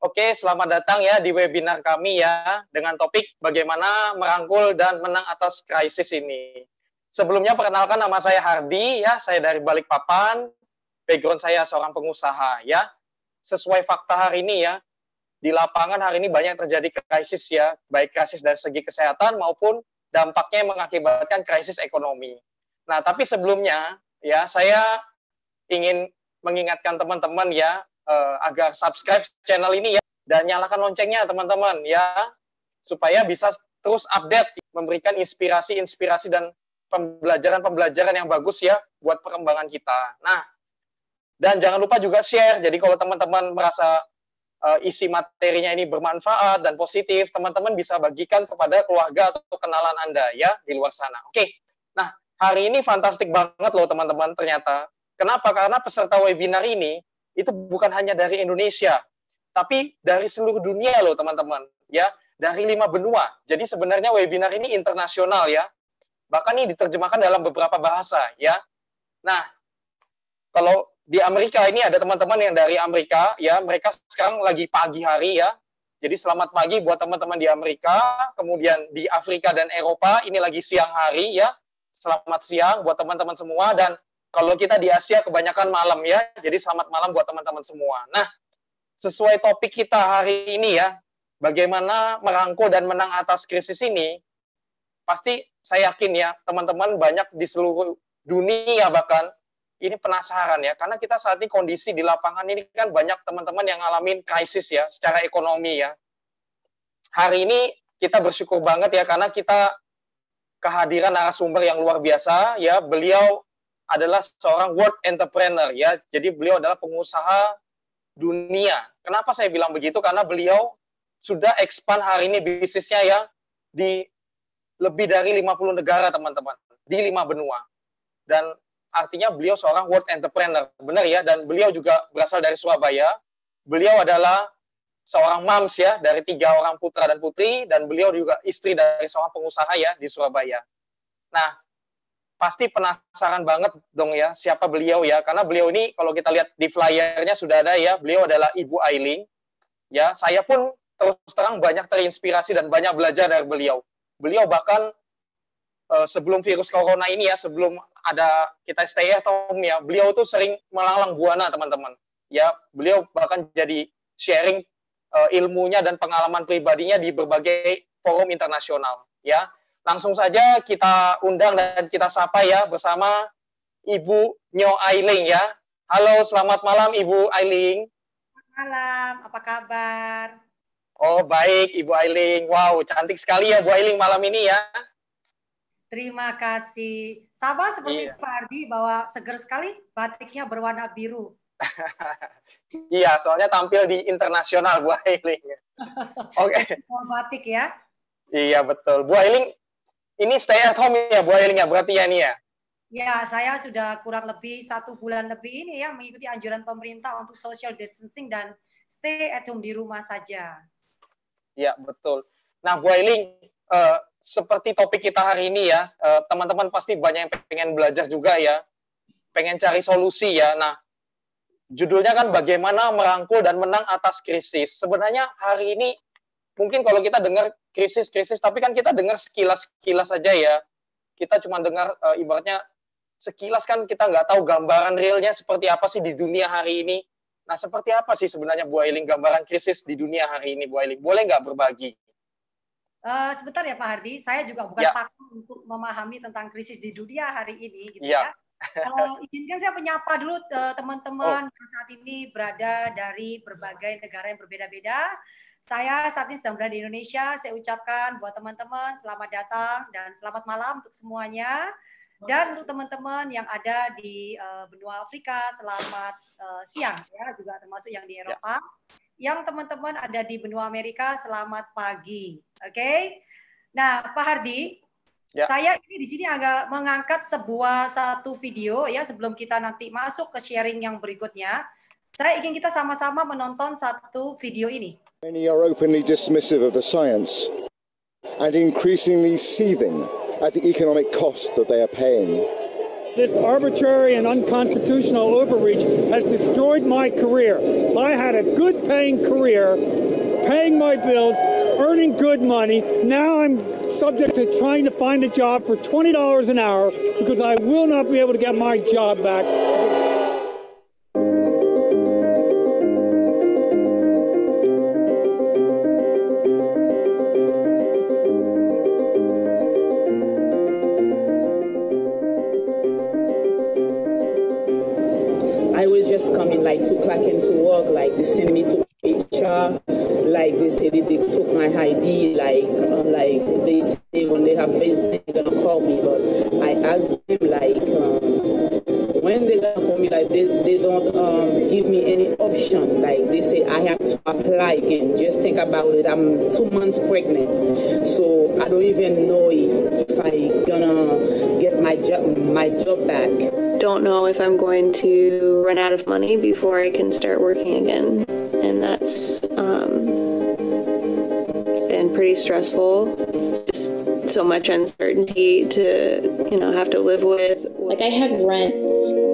Oke, selamat datang ya di webinar kami ya dengan topik bagaimana merangkul dan menang atas krisis ini. Sebelumnya perkenalkan nama saya Hardi ya, saya dari Balikpapan. Background saya seorang pengusaha ya. Sesuai fakta hari ini ya, di lapangan hari ini banyak terjadi krisis ya, baik krisis dari segi kesehatan maupun dampaknya mengakibatkan krisis ekonomi. Nah, tapi sebelumnya ya saya ingin mengingatkan teman-teman ya uh, eh, agar subscribe channel ini ya dan nyalakan loncengnya teman-teman ya supaya bisa terus update memberikan inspirasi-inspirasi dan pembelajaran-pembelajaran yang bagus ya buat perkembangan kita. Nah, dan jangan lupa juga share. Jadi kalau teman-teman merasa uh, isi materinya ini bermanfaat dan positif, teman-teman bisa bagikan kepada keluarga atau kenalan Anda ya di luar sana. Oke. Nah, hari ini fantastik banget loh teman-teman ternyata. Kenapa? Karena peserta webinar ini itu bukan hanya dari Indonesia, tapi dari seluruh dunia loh teman-teman, ya dari lima benua. Jadi sebenarnya webinar ini internasional ya, bahkan ini diterjemahkan dalam beberapa bahasa ya. Nah, kalau di Amerika ini ada teman-teman yang dari Amerika ya, mereka sekarang lagi pagi hari ya. Jadi selamat pagi buat teman-teman di Amerika, kemudian di Afrika dan Eropa ini lagi siang hari ya. Selamat siang buat teman-teman semua dan kalau kita di Asia kebanyakan malam ya, jadi selamat malam buat teman-teman semua. Nah, sesuai topik kita hari ini ya, bagaimana merangkul dan menang atas krisis ini, pasti saya yakin ya teman-teman banyak di seluruh dunia bahkan ini penasaran ya karena kita saat ini kondisi di lapangan ini kan banyak teman-teman yang ngalamin krisis ya secara ekonomi ya hari ini kita bersyukur banget ya karena kita kehadiran narasumber yang luar biasa ya beliau adalah seorang world entrepreneur ya. Jadi beliau adalah pengusaha dunia. Kenapa saya bilang begitu? Karena beliau sudah expand hari ini bisnisnya ya di lebih dari 50 negara, teman-teman. Di lima benua. Dan artinya beliau seorang world entrepreneur. Benar ya? Dan beliau juga berasal dari Surabaya. Beliau adalah seorang mams ya, dari tiga orang putra dan putri, dan beliau juga istri dari seorang pengusaha ya di Surabaya. Nah, pasti penasaran banget dong ya siapa beliau ya karena beliau ini kalau kita lihat di flyernya sudah ada ya beliau adalah Ibu Ailing ya saya pun terus terang banyak terinspirasi dan banyak belajar dari beliau beliau bahkan eh, sebelum virus corona ini ya sebelum ada kita stay at home ya beliau tuh sering melanglang buana teman-teman ya beliau bahkan jadi sharing eh, ilmunya dan pengalaman pribadinya di berbagai forum internasional ya Langsung saja kita undang dan kita sapa ya bersama Ibu Nyo Ailing ya. Halo, selamat malam Ibu Ailing. Selamat malam, apa kabar? Oh baik Ibu Ailing, wow cantik sekali ya Bu Ailing malam ini ya. Terima kasih. Sama seperti iya. Pak Ardi bahwa seger sekali batiknya berwarna biru. iya, soalnya tampil di internasional Bu Ailing. Oke. Okay. Batik ya. Iya betul. Bu Ailing ini stay at home ya Bu Ailing ya, berarti ya nih ya? Ya, saya sudah kurang lebih satu bulan lebih ini ya mengikuti anjuran pemerintah untuk social distancing dan stay at home di rumah saja. Ya, betul. Nah, Bu Ailing, uh, seperti topik kita hari ini ya, teman eh, teman-teman pasti banyak yang pengen belajar juga ya, pengen cari solusi ya. Nah, judulnya kan bagaimana merangkul dan menang atas krisis. Sebenarnya hari ini mungkin kalau kita dengar krisis-krisis tapi kan kita dengar sekilas-sekilas aja ya kita cuma dengar e, ibaratnya sekilas kan kita nggak tahu gambaran realnya seperti apa sih di dunia hari ini nah seperti apa sih sebenarnya Bu Ailing gambaran krisis di dunia hari ini Bu Ailing boleh nggak berbagi Uh, sebentar ya Pak Hardi, saya juga bukan yeah. pakar untuk memahami tentang krisis di dunia hari ini, gitu ya. ya. Kalau eh, izinkan saya menyapa dulu teman-teman oh. saat ini berada dari berbagai negara yang berbeda-beda. Saya saat ini sedang berada di Indonesia. Saya ucapkan buat teman-teman selamat datang dan selamat malam untuk semuanya. Dan untuk teman-teman yang ada di uh, benua Afrika, selamat uh, siang ya, juga termasuk yang di ya. Eropa. Ya. Yang teman-teman ada di benua Amerika, selamat pagi. Oke. Okay? Nah, Pak Hardi, ya. saya ini di sini agak mengangkat sebuah satu video ya sebelum kita nanti masuk ke sharing yang berikutnya. Saya ingin kita sama-sama menonton satu video ini. Many are openly dismissive of the science and increasingly seething at the economic cost that they are paying. This arbitrary and unconstitutional overreach has destroyed my career. I had a good paying career, paying my bills, earning good money. Now I'm subject to trying to find a job for $20 an hour because I will not be able to get my job back. They sent me to picture, like they said, they, they took my ID, like like they say when they have business they're gonna call me. But I asked them like um, when they gonna call me, like they, they don't um, give me any option. Like they say I have to apply again. Just think about it. I'm two months pregnant, so I don't even know if I gonna get my job my job back. Don't know if I'm going to run out of money before I can start working again. And that's um, been pretty stressful. Just so much uncertainty to, you know, have to live with. Like I have rent,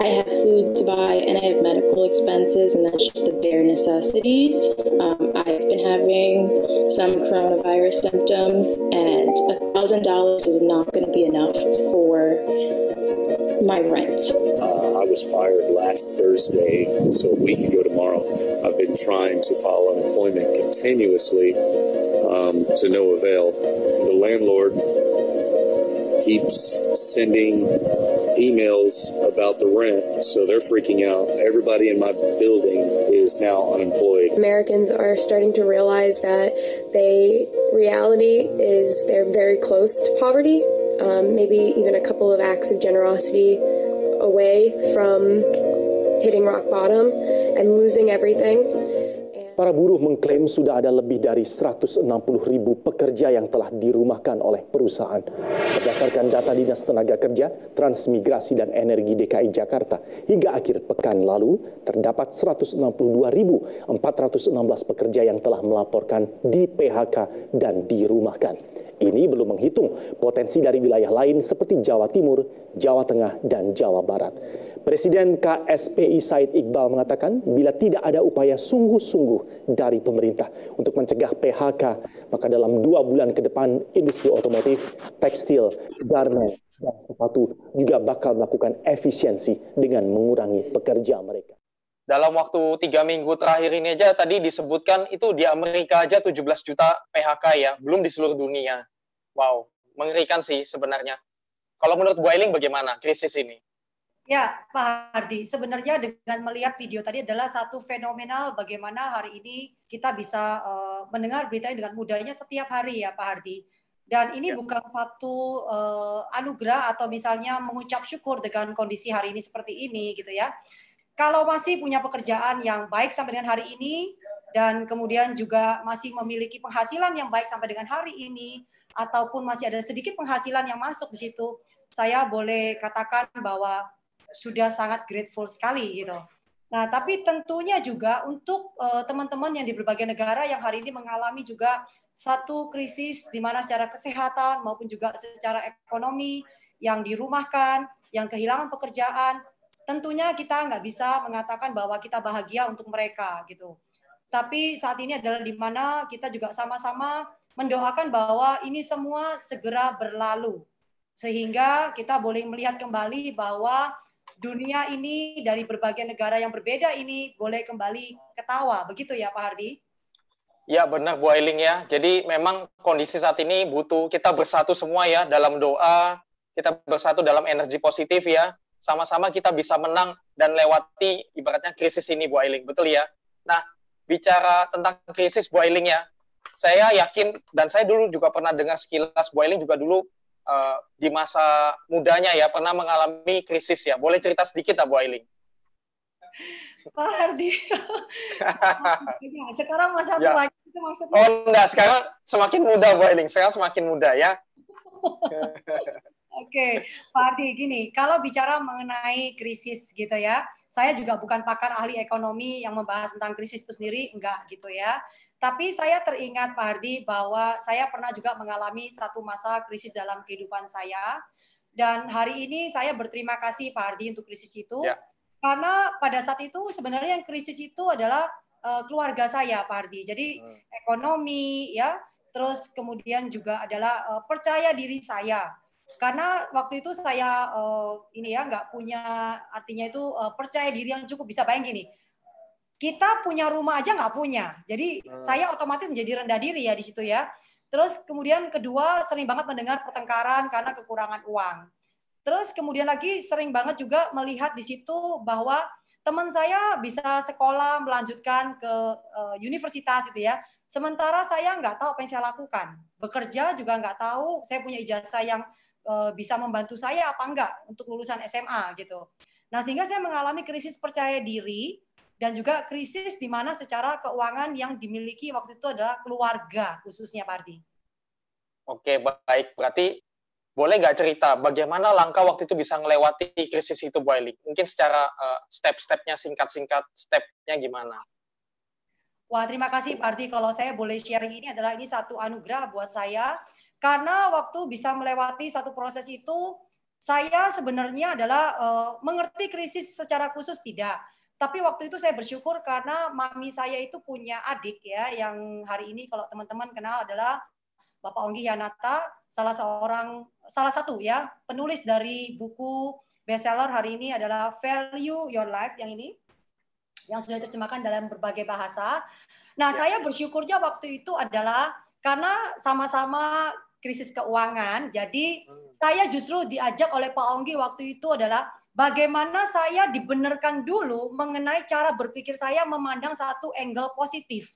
I have food to buy, and I have medical expenses, and that's just the bare necessities. Um, I've been having some coronavirus symptoms, and a thousand dollars is not going to be enough for my rent. Uh, I was fired last Thursday, so a week ago tomorrow. I've been trying to file unemployment continuously um, to no avail. The landlord keeps sending emails about the rent, so they're freaking out. Everybody in my building is now unemployed. Americans are starting to realize that they reality is they're very close to poverty um, maybe even a couple of acts of generosity away from hitting rock bottom and losing everything Para buruh mengklaim sudah ada lebih dari 160 ribu pekerja yang telah dirumahkan oleh perusahaan. Berdasarkan data Dinas Tenaga Kerja, Transmigrasi dan Energi DKI Jakarta, hingga akhir pekan lalu terdapat 162.416 pekerja yang telah melaporkan di PHK dan dirumahkan. Ini belum menghitung potensi dari wilayah lain seperti Jawa Timur, Jawa Tengah, dan Jawa Barat. Presiden KSPI Said Iqbal mengatakan bila tidak ada upaya sungguh-sungguh dari pemerintah untuk mencegah PHK, maka dalam dua bulan ke depan industri otomotif, tekstil, garment, dan sepatu juga bakal melakukan efisiensi dengan mengurangi pekerja mereka. Dalam waktu tiga minggu terakhir ini aja tadi disebutkan itu di Amerika aja 17 juta PHK ya, belum di seluruh dunia. Wow, mengerikan sih sebenarnya. Kalau menurut Bu Eling bagaimana krisis ini? Ya, Pak Hardi, sebenarnya dengan melihat video tadi adalah satu fenomenal bagaimana hari ini kita bisa uh, mendengar berita dengan mudahnya setiap hari ya Pak Hardi. Dan ini ya. bukan satu uh, anugerah atau misalnya mengucap syukur dengan kondisi hari ini seperti ini gitu ya. Kalau masih punya pekerjaan yang baik sampai dengan hari ini dan kemudian juga masih memiliki penghasilan yang baik sampai dengan hari ini ataupun masih ada sedikit penghasilan yang masuk di situ, saya boleh katakan bahwa sudah sangat grateful sekali gitu. Nah, tapi tentunya juga untuk eh, teman-teman uh, yang di berbagai negara yang hari ini mengalami juga satu krisis di mana secara kesehatan maupun juga secara ekonomi yang dirumahkan, yang kehilangan pekerjaan, tentunya kita nggak bisa mengatakan bahwa kita bahagia untuk mereka gitu. Tapi saat ini adalah di mana kita juga sama-sama mendoakan bahwa ini semua segera berlalu sehingga kita boleh melihat kembali bahwa dunia ini dari berbagai negara yang berbeda ini boleh kembali ketawa. Begitu ya Pak Hardi? Ya benar Bu Ailing ya. Jadi memang kondisi saat ini butuh kita bersatu semua ya dalam doa, kita bersatu dalam energi positif ya. Sama-sama kita bisa menang dan lewati ibaratnya krisis ini Bu Ailing, betul ya? Nah, bicara tentang krisis Bu Ailing ya. Saya yakin dan saya dulu juga pernah dengar sekilas Bu Ailing juga dulu Eh, di masa mudanya ya pernah mengalami krisis ya. Boleh cerita sedikit Bu Ailing? Pak Hardi. sekarang masa ya. tua itu maksudnya. Oh enggak, sekarang semakin muda Bu Ailing. Sekarang semakin muda ya. Oke, Pak Hardi gini, kalau bicara mengenai krisis gitu ya, saya juga bukan pakar ahli ekonomi yang membahas tentang krisis itu sendiri, enggak gitu ya. Tapi saya teringat Pak Hardi bahwa saya pernah juga mengalami satu masa krisis dalam kehidupan saya. Dan hari ini saya berterima kasih Pak Hardi untuk krisis itu. Ya. Karena pada saat itu sebenarnya yang krisis itu adalah uh, keluarga saya Pak Hardi. Jadi hmm. ekonomi ya, terus kemudian juga adalah uh, percaya diri saya. Karena waktu itu saya uh, ini ya nggak punya artinya itu uh, percaya diri yang cukup bisa bayang gini kita punya rumah aja nggak punya. Jadi hmm. saya otomatis menjadi rendah diri ya di situ ya. Terus kemudian kedua sering banget mendengar pertengkaran karena kekurangan uang. Terus kemudian lagi sering banget juga melihat di situ bahwa teman saya bisa sekolah melanjutkan ke uh, universitas itu ya. Sementara saya nggak tahu apa yang saya lakukan. Bekerja juga nggak tahu saya punya ijazah yang uh, bisa membantu saya apa enggak untuk lulusan SMA gitu. Nah sehingga saya mengalami krisis percaya diri dan juga krisis di mana secara keuangan yang dimiliki waktu itu adalah keluarga khususnya Pak Oke, baik. Berarti boleh nggak cerita bagaimana langkah waktu itu bisa melewati krisis itu Bu Aili? Mungkin secara uh, step-stepnya singkat-singkat, stepnya gimana? Wah, terima kasih Pak Kalau saya boleh sharing ini adalah ini satu anugerah buat saya. Karena waktu bisa melewati satu proses itu, saya sebenarnya adalah uh, mengerti krisis secara khusus tidak tapi waktu itu saya bersyukur karena mami saya itu punya adik ya yang hari ini kalau teman-teman kenal adalah Bapak Onggi Yanata, salah seorang salah satu ya penulis dari buku bestseller hari ini adalah Value Your Life yang ini yang sudah terjemahkan dalam berbagai bahasa. Nah, ya. saya bersyukurnya waktu itu adalah karena sama-sama krisis keuangan, jadi hmm. saya justru diajak oleh Pak Onggi waktu itu adalah bagaimana saya dibenarkan dulu mengenai cara berpikir saya memandang satu angle positif.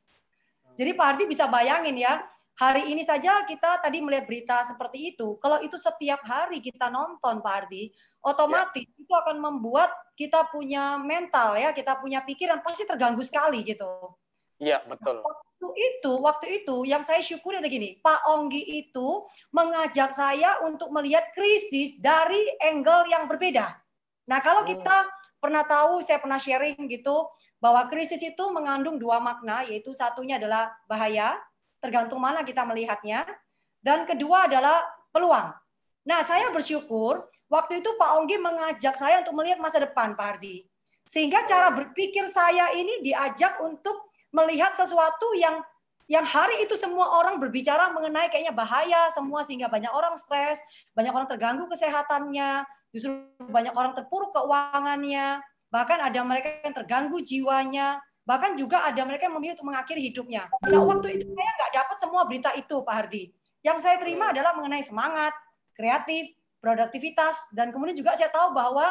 Jadi Pak Ardi bisa bayangin ya, hari ini saja kita tadi melihat berita seperti itu. Kalau itu setiap hari kita nonton Pak Ardi, otomatis ya. itu akan membuat kita punya mental ya, kita punya pikiran pasti terganggu sekali gitu. Iya, betul. Waktu itu, waktu itu yang saya syukuri ada gini, Pak Onggi itu mengajak saya untuk melihat krisis dari angle yang berbeda. Nah, kalau oh. kita pernah tahu, saya pernah sharing gitu, bahwa krisis itu mengandung dua makna, yaitu satunya adalah bahaya, tergantung mana kita melihatnya, dan kedua adalah peluang. Nah, saya bersyukur waktu itu Pak Onggi mengajak saya untuk melihat masa depan, Pak Hardi. Sehingga cara oh. berpikir saya ini diajak untuk melihat sesuatu yang yang hari itu semua orang berbicara mengenai kayaknya bahaya semua sehingga banyak orang stres, banyak orang terganggu kesehatannya, justru banyak orang terpuruk keuangannya, bahkan ada mereka yang terganggu jiwanya, bahkan juga ada mereka yang memilih untuk mengakhiri hidupnya. Nah, waktu itu saya nggak dapat semua berita itu, Pak Hardi. Yang saya terima iya. adalah mengenai semangat, kreatif, produktivitas, dan kemudian juga saya tahu bahwa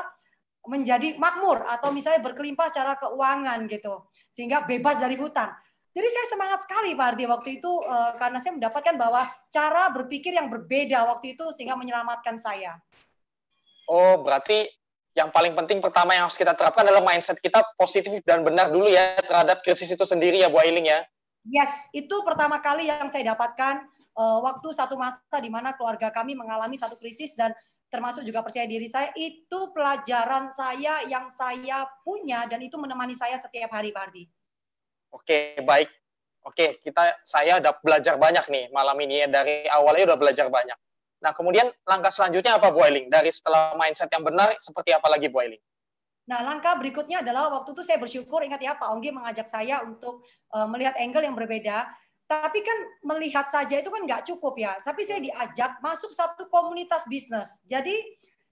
menjadi makmur atau misalnya berkelimpah secara keuangan gitu, sehingga bebas dari hutang. Jadi saya semangat sekali Pak Ardi waktu itu eh, karena saya mendapatkan bahwa cara berpikir yang berbeda waktu itu sehingga menyelamatkan saya oh berarti yang paling penting pertama yang harus kita terapkan adalah mindset kita positif dan benar dulu ya terhadap krisis itu sendiri ya Bu Ailing ya. Yes, itu pertama kali yang saya dapatkan uh, waktu satu masa di mana keluarga kami mengalami satu krisis dan termasuk juga percaya diri saya itu pelajaran saya yang saya punya dan itu menemani saya setiap hari Pak Ardi. Oke, baik. Oke, kita saya udah belajar banyak nih malam ini ya dari awalnya udah belajar banyak. Nah, kemudian langkah selanjutnya apa boiling? Dari setelah mindset yang benar, seperti apa lagi boiling? Nah, langkah berikutnya adalah waktu itu saya bersyukur ingat ya Pak Onggi mengajak saya untuk uh, melihat angle yang berbeda. Tapi kan melihat saja itu kan nggak cukup ya. Tapi saya diajak masuk satu komunitas bisnis. Jadi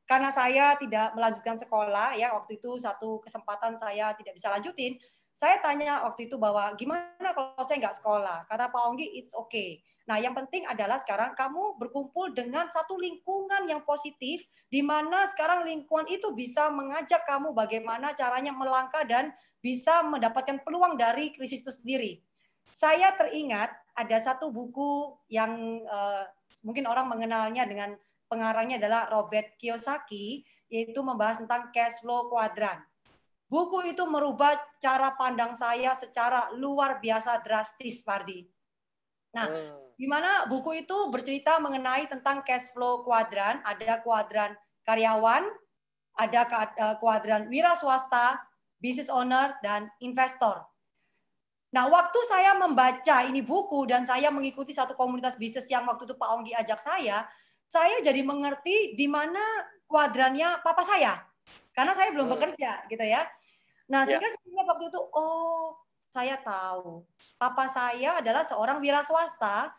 karena saya tidak melanjutkan sekolah ya waktu itu satu kesempatan saya tidak bisa lanjutin. Saya tanya waktu itu bahwa gimana kalau saya nggak sekolah? Kata Pak Onggi, it's okay Nah, yang penting adalah sekarang kamu berkumpul dengan satu lingkungan yang positif, di mana sekarang lingkungan itu bisa mengajak kamu bagaimana caranya melangkah dan bisa mendapatkan peluang dari krisis itu sendiri. Saya teringat ada satu buku yang eh, mungkin orang mengenalnya dengan pengarangnya adalah Robert Kiyosaki, yaitu membahas tentang cash flow kuadran. Buku itu merubah cara pandang saya secara luar biasa drastis, Fardi Nah, hmm. di mana buku itu bercerita mengenai tentang cash flow kuadran, ada kuadran karyawan, ada eh, kuadran wira swasta, business owner dan investor. Nah, waktu saya membaca ini buku dan saya mengikuti satu komunitas bisnis yang waktu itu Pak Onggi ajak saya, saya jadi mengerti di mana kuadrannya papa saya. Karena saya belum hmm. bekerja gitu ya. Nah, ya. sehingga yeah. saya waktu itu oh saya tahu. Papa saya adalah seorang wira swasta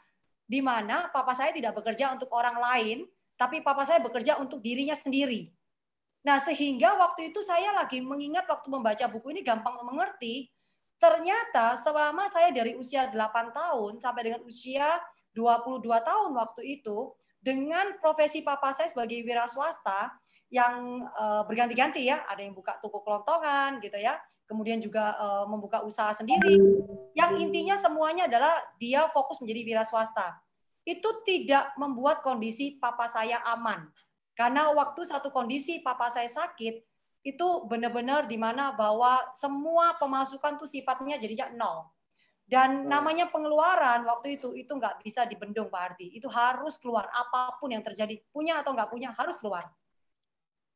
di mana papa saya tidak bekerja untuk orang lain, tapi papa saya bekerja untuk dirinya sendiri. Nah, sehingga waktu itu saya lagi mengingat waktu membaca buku ini gampang mengerti, ternyata selama saya dari usia 8 tahun sampai dengan usia 22 tahun waktu itu, dengan profesi papa saya sebagai wira swasta yang eh, berganti-ganti ya, ada yang buka toko kelontongan gitu ya, kemudian juga uh, membuka usaha sendiri. Yang intinya semuanya adalah dia fokus menjadi wira swasta. Itu tidak membuat kondisi papa saya aman. Karena waktu satu kondisi papa saya sakit, itu benar-benar di mana bahwa semua pemasukan tuh sifatnya jadinya nol. Dan namanya pengeluaran waktu itu, itu nggak bisa dibendung Pak Ardi. Itu harus keluar apapun yang terjadi. Punya atau nggak punya, harus keluar.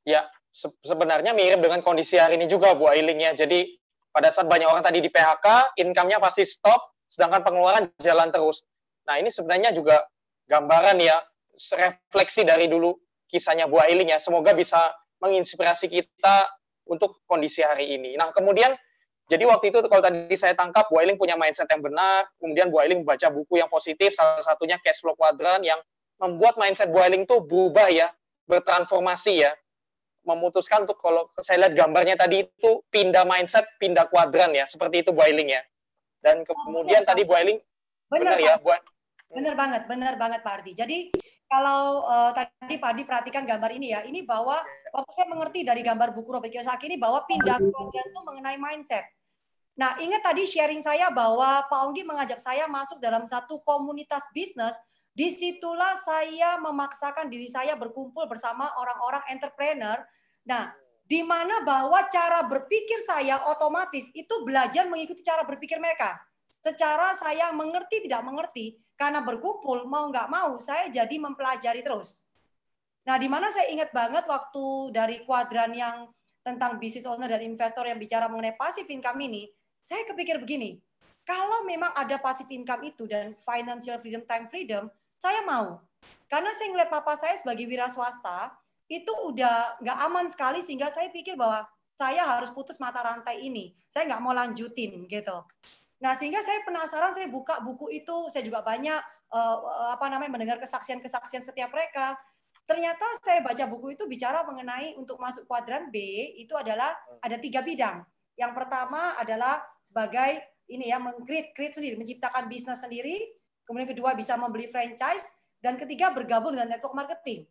Ya, se sebenarnya mirip dengan kondisi hari ini juga Bu Ailing ya. Jadi pada saat banyak orang tadi di PHK, income-nya pasti stop, sedangkan pengeluaran jalan terus. Nah ini sebenarnya juga gambaran ya, refleksi dari dulu kisahnya Bu Ailing ya. Semoga bisa menginspirasi kita untuk kondisi hari ini. Nah kemudian jadi waktu itu kalau tadi saya tangkap Bu Ailing punya mindset yang benar, kemudian Bu Ailing baca buku yang positif, salah satunya Cash Flow Quadrant yang membuat mindset Bu Ailing tuh berubah ya, bertransformasi ya memutuskan untuk kalau saya lihat gambarnya tadi itu pindah mindset, pindah kuadran ya, seperti itu Boiling ya. Dan kemudian oh, iya, tadi Boiling benar, benar ya buat Benar banget, benar banget Pak Ardi. Jadi kalau uh, tadi Pak Ardi perhatikan gambar ini ya, ini bahwa waktu saya mengerti dari gambar buku Robert Kiyosaki ini bahwa pindah kuadran itu mengenai mindset. Nah, ingat tadi sharing saya bahwa Pak Onggi mengajak saya masuk dalam satu komunitas bisnis Disitulah saya memaksakan diri saya berkumpul bersama orang-orang entrepreneur. Nah, di mana bahwa cara berpikir saya otomatis itu belajar mengikuti cara berpikir mereka. Secara saya mengerti tidak mengerti, karena berkumpul mau nggak mau saya jadi mempelajari terus. Nah, di mana saya ingat banget waktu dari kuadran yang tentang bisnis owner dan investor yang bicara mengenai passive income ini, saya kepikir begini, kalau memang ada passive income itu dan financial freedom, time freedom, saya mau. Karena saya ngeliat papa saya sebagai wira swasta, itu udah nggak aman sekali sehingga saya pikir bahwa saya harus putus mata rantai ini. Saya nggak mau lanjutin gitu. Nah, sehingga saya penasaran, saya buka buku itu, saya juga banyak uh, apa namanya mendengar kesaksian-kesaksian setiap mereka. Ternyata saya baca buku itu bicara mengenai untuk masuk kuadran B itu adalah ada tiga bidang. Yang pertama adalah sebagai ini ya mengcreate create sendiri, menciptakan bisnis sendiri kemudian kedua bisa membeli franchise, dan ketiga bergabung dengan network marketing.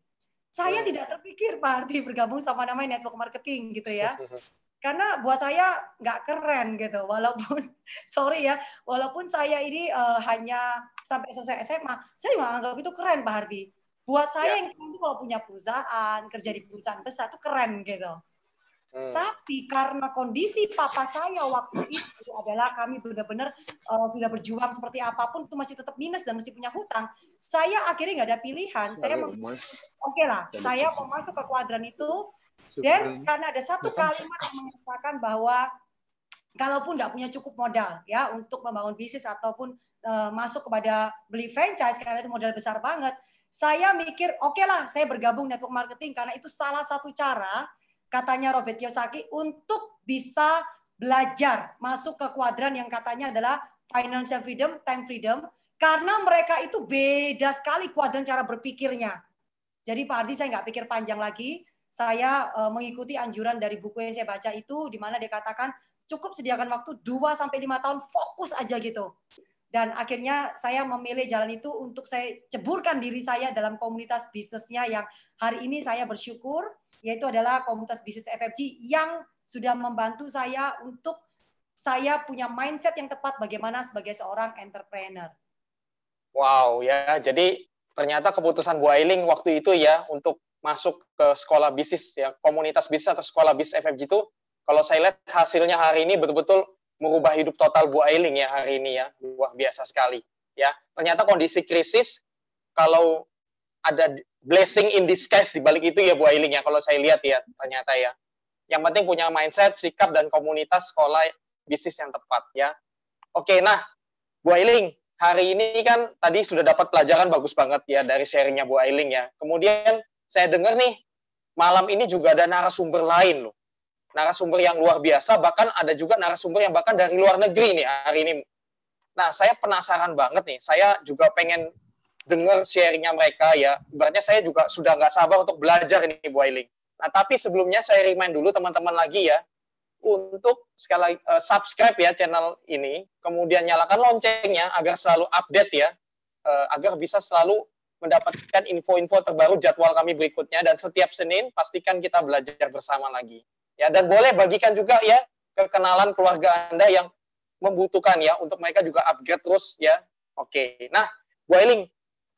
Saya hmm. tidak terpikir Pak Ardi bergabung sama namanya network marketing gitu ya. Karena buat saya nggak keren gitu, walaupun sorry ya, walaupun saya ini uh, hanya sampai selesai SMA, saya nggak anggap itu keren Pak Hardi. Buat saya ya. yang keren itu kalau punya perusahaan, kerja di perusahaan besar itu keren gitu. Hmm. Tapi karena kondisi papa saya waktu itu adalah kami benar-benar uh, sudah berjuang seperti apapun itu masih tetap minus dan masih punya hutang. Saya akhirnya nggak ada pilihan. saya mau, oke okay lah, dan saya mau masuk ke kuadran itu. Dan karena ada satu kalimat yang mengatakan bahwa kalaupun nggak punya cukup modal ya untuk membangun bisnis ataupun uh, masuk kepada beli franchise karena itu modal besar banget, saya mikir oke okay lah, saya bergabung network marketing karena itu salah satu cara katanya Robert Kiyosaki untuk bisa belajar masuk ke kuadran yang katanya adalah financial freedom, time freedom karena mereka itu beda sekali kuadran cara berpikirnya. Jadi Pak Ardi saya nggak pikir panjang lagi, saya uh, mengikuti anjuran dari buku yang saya baca itu di mana dia katakan cukup sediakan waktu 2 sampai 5 tahun fokus aja gitu. Dan akhirnya saya memilih jalan itu untuk saya ceburkan diri saya dalam komunitas bisnisnya yang hari ini saya bersyukur yaitu adalah komunitas bisnis FFG yang sudah membantu saya untuk saya punya mindset yang tepat bagaimana sebagai seorang entrepreneur. Wow ya, jadi ternyata keputusan Bu Ailing waktu itu ya untuk masuk ke sekolah bisnis ya komunitas bisnis atau sekolah bisnis FFG itu kalau saya lihat hasilnya hari ini betul-betul merubah hidup total Bu Ailing ya hari ini ya luar biasa sekali ya ternyata kondisi krisis kalau ada blessing in disguise di balik itu ya Bu Ailing ya kalau saya lihat ya ternyata ya. Yang penting punya mindset, sikap dan komunitas sekolah bisnis yang tepat ya. Oke, nah Bu Ailing, hari ini kan tadi sudah dapat pelajaran bagus banget ya dari sharingnya Bu Ailing ya. Kemudian saya dengar nih malam ini juga ada narasumber lain loh. Narasumber yang luar biasa, bahkan ada juga narasumber yang bahkan dari luar negeri nih hari ini. Nah, saya penasaran banget nih. Saya juga pengen dengar sharingnya mereka ya. Ibaratnya saya juga sudah nggak sabar untuk belajar ini Bu Ailing. Nah tapi sebelumnya saya remind dulu teman-teman lagi ya untuk sekali eh, subscribe ya channel ini, kemudian nyalakan loncengnya agar selalu update ya, eh, agar bisa selalu mendapatkan info-info terbaru jadwal kami berikutnya dan setiap Senin pastikan kita belajar bersama lagi. Ya dan boleh bagikan juga ya kekenalan keluarga Anda yang membutuhkan ya untuk mereka juga upgrade terus ya. Oke. Nah, Bu Eling,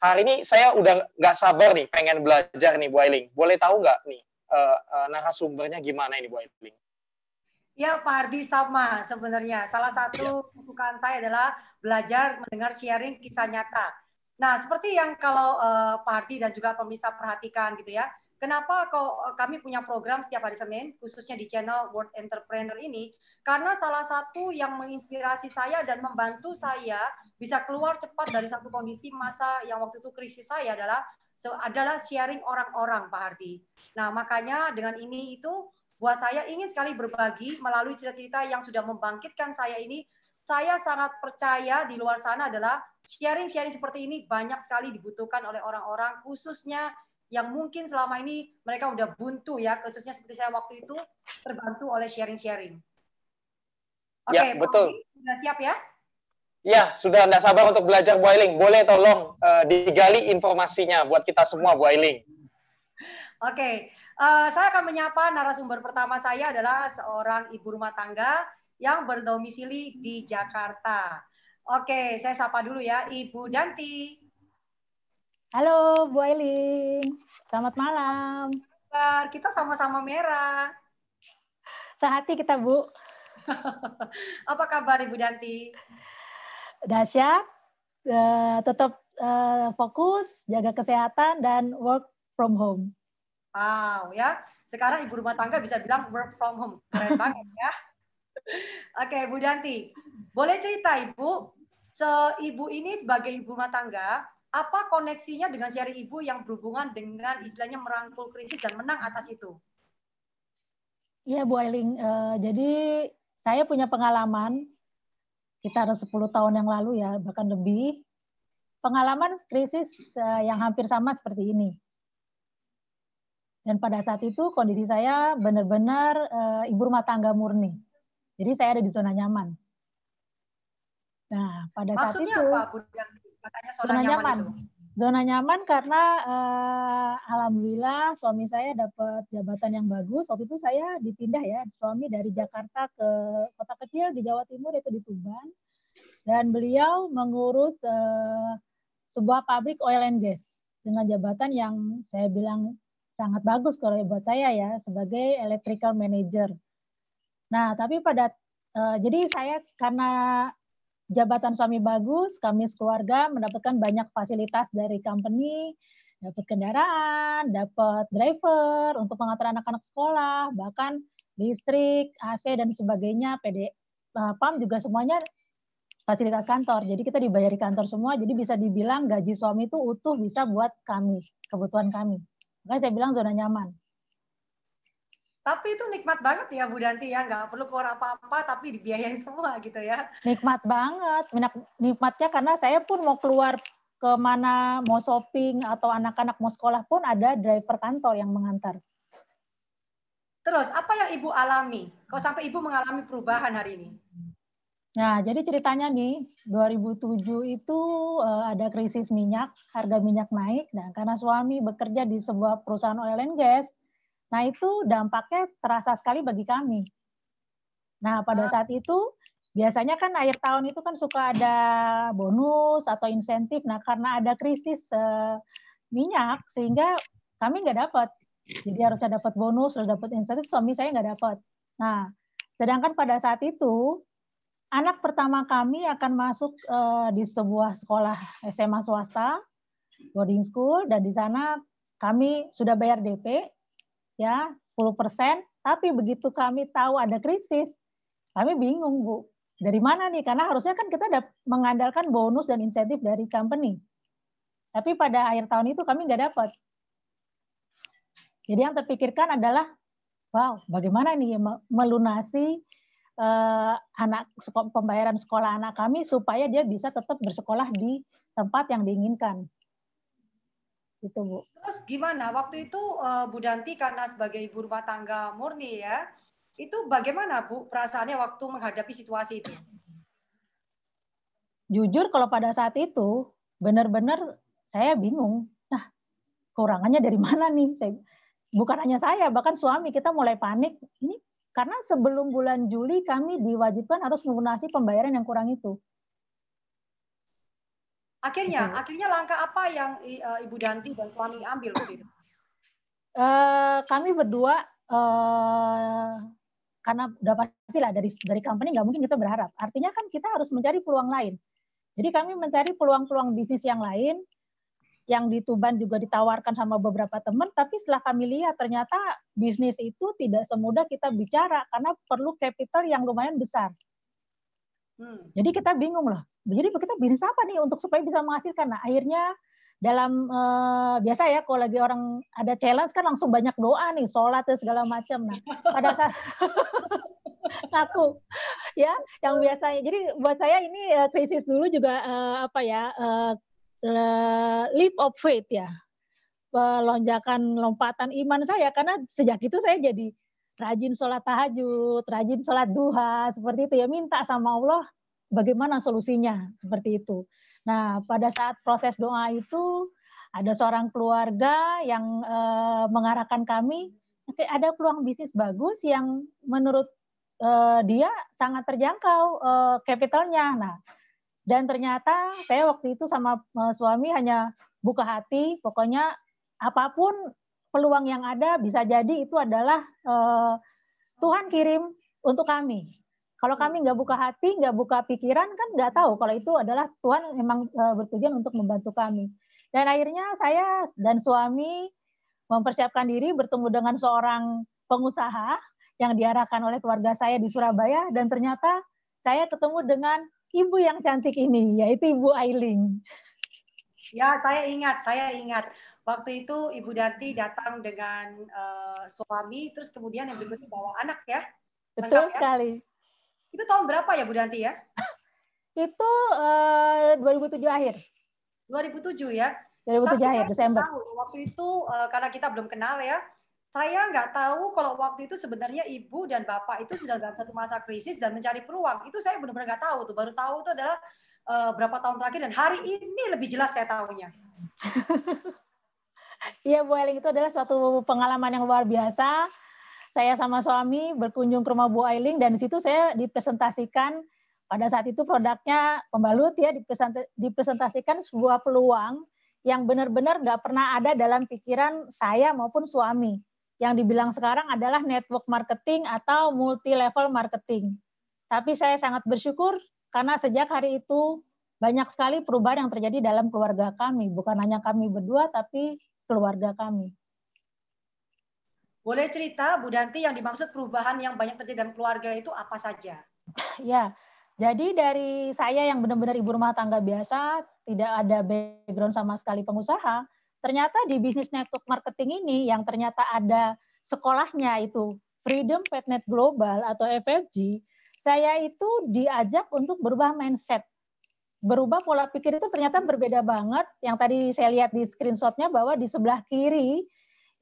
Hari ini saya udah nggak sabar nih, pengen belajar nih Bu Ailing. Boleh tahu nggak nih uh, eh, uh, eh, narasumbernya gimana ini Bu Ailing? Ya, Pak Ardi sama sebenarnya. Salah satu iya. kesukaan saya adalah belajar mendengar sharing kisah nyata. Nah, seperti yang kalau uh, Pak Ardi dan juga pemirsa perhatikan gitu ya, Kenapa kok eh, kami punya program setiap hari Senin, khususnya di channel World Entrepreneur ini? Karena salah satu yang menginspirasi saya dan membantu saya bisa keluar cepat dari satu kondisi masa yang waktu itu krisis saya adalah adalah sharing orang-orang, Pak Hardi. Nah, makanya dengan ini itu buat saya ingin sekali berbagi melalui cerita-cerita yang sudah membangkitkan saya ini. Saya sangat percaya di luar sana adalah sharing-sharing seperti ini banyak sekali dibutuhkan oleh orang-orang, khususnya yang mungkin selama ini mereka udah buntu ya, khususnya seperti saya waktu itu terbantu oleh sharing-sharing. Oke, okay, ya, betul. sudah siap ya? Ya, sudah tidak sabar untuk belajar boiling. Boleh tolong uh, digali informasinya buat kita semua boiling. Oke, okay. uh, eh, saya akan menyapa narasumber pertama saya adalah seorang ibu rumah tangga yang berdomisili di Jakarta. Oke, okay, saya sapa dulu ya, Ibu Danti. Halo, Bu Ailing. Selamat malam. Kita sama-sama merah. Sehati kita, Bu. Apa kabar Ibu Danti? Dahsyat, eh, tetap eh, fokus, jaga kesehatan, dan work from home. Wow, ya. Sekarang ibu rumah tangga bisa bilang work from home. Keren banget ya. Oke, Bu Danti. Boleh cerita Ibu, se Ibu ini sebagai ibu rumah tangga, apa koneksinya dengan syari ibu yang berhubungan dengan istilahnya merangkul krisis dan menang atas itu? Iya Bu Ailing, uh, jadi saya punya pengalaman kita ada 10 tahun yang lalu ya, bahkan lebih pengalaman krisis uh, yang hampir sama seperti ini. Dan pada saat itu kondisi saya benar-benar uh, ibu rumah tangga murni. Jadi saya ada di zona nyaman. Nah, pada Maksudnya saat itu apa, Bu? Katanya zona, zona nyaman. nyaman. Zona nyaman karena uh, alhamdulillah suami saya dapat jabatan yang bagus. Waktu itu saya dipindah ya, suami dari Jakarta ke kota kecil di Jawa Timur yaitu di Tuban. Dan beliau mengurus uh, sebuah pabrik oil and gas dengan jabatan yang saya bilang sangat bagus kalau buat saya ya sebagai electrical manager. Nah, tapi pada uh, jadi saya karena jabatan suami bagus, kami sekeluarga mendapatkan banyak fasilitas dari company, dapat kendaraan, dapat driver untuk mengantar anak-anak sekolah, bahkan listrik, AC dan sebagainya, PD eh, PAM juga semuanya fasilitas kantor. Jadi kita dibayar kantor semua, jadi bisa dibilang gaji suami itu utuh bisa buat kami, kebutuhan kami. Makanya saya bilang zona nyaman. Tapi itu nikmat banget ya Bu Danti ya, nggak perlu keluar apa-apa tapi dibiayain semua gitu ya. Nikmat banget, nikmatnya karena saya pun mau keluar kemana mau shopping atau anak-anak mau sekolah pun ada driver kantor yang mengantar. Terus apa yang ibu alami? Kok sampai ibu mengalami perubahan hari ini? Nah, jadi ceritanya nih, 2007 itu eh, ada krisis minyak, harga minyak naik. Nah, karena suami bekerja di sebuah perusahaan oil and gas, Nah, itu dampaknya terasa sekali bagi kami. Nah, pada saat itu biasanya kan akhir tahun itu kan suka ada bonus atau insentif. Nah, karena ada krisis eh, minyak sehingga kami nggak dapat. Jadi harusnya dapat bonus, harus dapat insentif, suami saya nggak dapat. Nah, sedangkan pada saat itu anak pertama kami akan masuk eh, di sebuah sekolah SMA swasta boarding school dan di sana kami sudah bayar DP ya 10 persen. Tapi begitu kami tahu ada krisis, kami bingung Bu. Dari mana nih? Karena harusnya kan kita mengandalkan bonus dan insentif dari company. Tapi pada akhir tahun itu kami nggak dapat. Jadi yang terpikirkan adalah, wow, bagaimana nih melunasi eh, anak pembayaran sekolah anak kami supaya dia bisa tetap bersekolah di tempat yang diinginkan gitu Bu. Terus gimana waktu itu uh, Bu Danti karena sebagai ibu rumah tangga murni ya, itu bagaimana Bu perasaannya waktu menghadapi situasi itu? Jujur kalau pada saat itu benar-benar saya bingung. Nah, kurangannya dari mana nih? Saya, bukan hanya saya, bahkan suami kita mulai panik. Ini karena sebelum bulan Juli kami diwajibkan harus melunasi pembayaran yang kurang itu. Akhirnya, Betul. akhirnya langkah apa yang uh, Ibu Danti dan suami ambil? Uh, kami berdua uh, karena udah pasti lah dari dari company nggak mungkin kita berharap. Artinya kan kita harus mencari peluang lain. Jadi kami mencari peluang-peluang bisnis yang lain yang di Tuban juga ditawarkan sama beberapa teman, tapi setelah kami lihat ternyata bisnis itu tidak semudah kita bicara karena perlu capital yang lumayan besar. Hmm. Jadi kita bingung loh. Jadi kita bisnis apa nih untuk supaya bisa menghasilkan? Nah, akhirnya dalam eh, biasa ya kalau lagi orang ada challenge kan langsung banyak doa nih, sholat dan segala macam. Nah, pada saat satu ya yang biasanya. Jadi buat saya ini eh, krisis dulu juga eh, apa ya eh, eh leap of faith ya lonjakan lompatan iman saya karena sejak itu saya jadi rajin sholat tahajud, rajin sholat duha, seperti itu ya minta sama Allah bagaimana solusinya seperti itu. Nah pada saat proses doa itu ada seorang keluarga yang e, mengarahkan kami ada peluang bisnis bagus yang menurut e, dia sangat terjangkau e, capitalnya. Nah dan ternyata saya waktu itu sama suami hanya buka hati, pokoknya apapun peluang yang ada bisa jadi itu adalah uh, Tuhan kirim untuk kami. Kalau kami nggak buka hati, nggak buka pikiran, kan nggak tahu kalau itu adalah Tuhan memang uh, bertujuan untuk membantu kami. Dan akhirnya saya dan suami mempersiapkan diri bertemu dengan seorang pengusaha yang diarahkan oleh keluarga saya di Surabaya dan ternyata saya ketemu dengan ibu yang cantik ini yaitu Ibu Ailing. Ya, saya ingat, saya ingat. Waktu itu Ibu Danti datang dengan uh, suami, terus kemudian yang berikutnya bawa anak ya. Betul Lengkap, ya. sekali. Ya? Itu tahun berapa ya Bu Danti ya? itu eh, uh, 2007 akhir. 2007 ya. 2007 Tapi akhir kan Desember. Tahu, waktu itu uh, karena kita belum kenal ya, saya nggak tahu kalau waktu itu sebenarnya ibu dan bapak itu sedang dalam satu masa krisis dan mencari peluang. Itu saya benar-benar nggak tahu tuh. Baru tahu itu adalah uh, berapa tahun terakhir dan hari ini lebih jelas saya tahunya. Iya, Bu Eling itu adalah suatu pengalaman yang luar biasa. Saya sama suami berkunjung ke rumah Bu Eling dan di situ saya dipresentasikan pada saat itu produknya pembalut ya dipresentasikan sebuah peluang yang benar-benar nggak pernah ada dalam pikiran saya maupun suami. Yang dibilang sekarang adalah network marketing atau multi level marketing. Tapi saya sangat bersyukur karena sejak hari itu banyak sekali perubahan yang terjadi dalam keluarga kami. Bukan hanya kami berdua, tapi keluarga kami. Boleh cerita Bu Danti yang dimaksud perubahan yang banyak terjadi dalam keluarga itu apa saja? ya, jadi dari saya yang benar-benar ibu rumah tangga biasa, tidak ada background sama sekali pengusaha, ternyata di bisnis network marketing ini yang ternyata ada sekolahnya itu Freedom Petnet Global atau FFG, saya itu diajak untuk berubah mindset berubah pola pikir itu ternyata berbeda banget. Yang tadi saya lihat di screenshotnya bahwa di sebelah kiri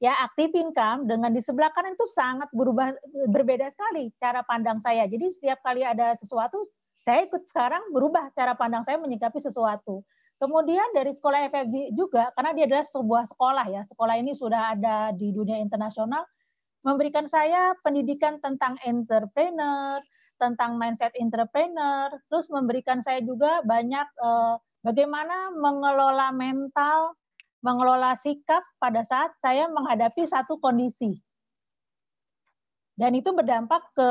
ya aktif income dengan di sebelah kanan itu sangat berubah berbeda sekali cara pandang saya. Jadi setiap kali ada sesuatu saya ikut sekarang berubah cara pandang saya menyikapi sesuatu. Kemudian dari sekolah FFG juga karena dia adalah sebuah sekolah ya. Sekolah ini sudah ada di dunia internasional memberikan saya pendidikan tentang entrepreneur, tentang mindset entrepreneur, terus memberikan saya juga banyak eh, bagaimana mengelola mental, mengelola sikap pada saat saya menghadapi satu kondisi. Dan itu berdampak ke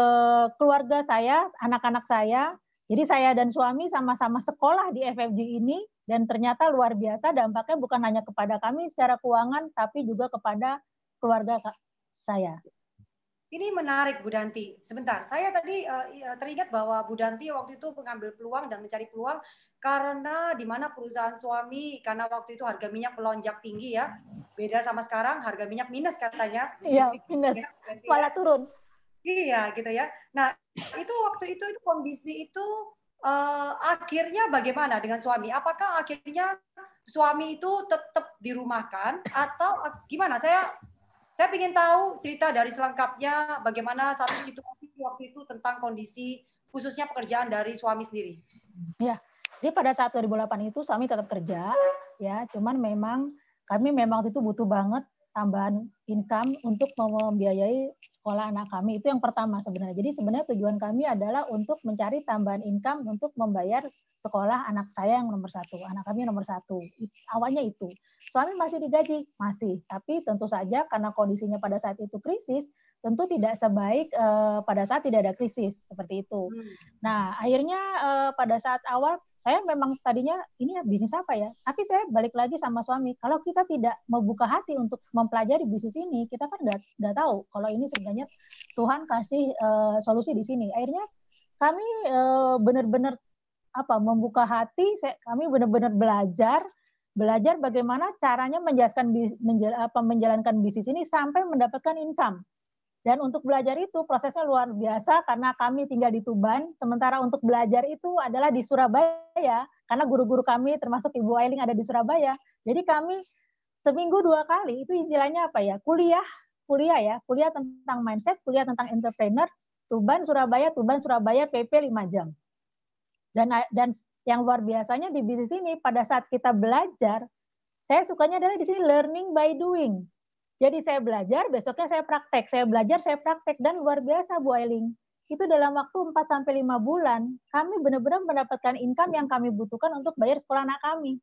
keluarga saya, anak-anak saya. Jadi saya dan suami sama-sama sekolah di FFG ini dan ternyata luar biasa dampaknya bukan hanya kepada kami secara keuangan tapi juga kepada keluarga saya. Ini menarik Bu Danti. Sebentar, saya tadi uh, teringat bahwa Bu Danti waktu itu mengambil peluang dan mencari peluang karena di mana perusahaan suami karena waktu itu harga minyak melonjak tinggi ya. Beda sama sekarang harga minyak minus katanya. Iya, minus. Iya, gitu ya, Malah turun. Iya, gitu ya. Nah, itu waktu itu itu kondisi itu uh, akhirnya bagaimana dengan suami? Apakah akhirnya suami itu tetap dirumahkan atau gimana? Saya saya ingin tahu cerita dari selengkapnya bagaimana satu situasi waktu itu tentang kondisi khususnya pekerjaan dari suami sendiri. Ya, jadi pada saat 2008 itu suami tetap kerja, ya, cuman memang kami memang waktu itu butuh banget tambahan income untuk membiayai sekolah anak kami itu yang pertama sebenarnya. Jadi sebenarnya tujuan kami adalah untuk mencari tambahan income untuk membayar sekolah anak saya yang nomor satu, anak kami yang nomor satu. Awalnya itu. Suami masih digaji, masih. Tapi tentu saja karena kondisinya pada saat itu krisis, tentu tidak sebaik eh, pada saat tidak ada krisis seperti itu. Hmm. Nah akhirnya eh, pada saat awal saya memang tadinya ini ya bisnis apa ya tapi saya balik lagi sama suami kalau kita tidak membuka hati untuk mempelajari bisnis ini kita kan nggak nggak tahu kalau ini sebenarnya Tuhan kasih uh, solusi di sini akhirnya kami eh, benar-benar apa membuka hati saya, kami benar-benar belajar belajar bagaimana caranya menjelaskan menjel, apa, menjalankan bisnis ini sampai mendapatkan income dan untuk belajar itu prosesnya luar biasa karena kami tinggal di Tuban, sementara untuk belajar itu adalah di Surabaya, karena guru-guru kami termasuk Ibu Ailing ada di Surabaya. Jadi kami seminggu dua kali, itu istilahnya apa ya, kuliah, kuliah ya, kuliah tentang mindset, kuliah tentang entrepreneur, Tuban, Surabaya, Tuban, Surabaya, PP 5 jam. Dan, dan yang luar biasanya di bisnis ini, pada saat kita belajar, saya sukanya adalah di sini learning by doing. Jadi saya belajar, besoknya saya praktek. Saya belajar, saya praktek. Dan luar biasa Bu Ailing. Itu dalam waktu 4-5 bulan, kami benar-benar mendapatkan income yang kami butuhkan untuk bayar sekolah anak kami.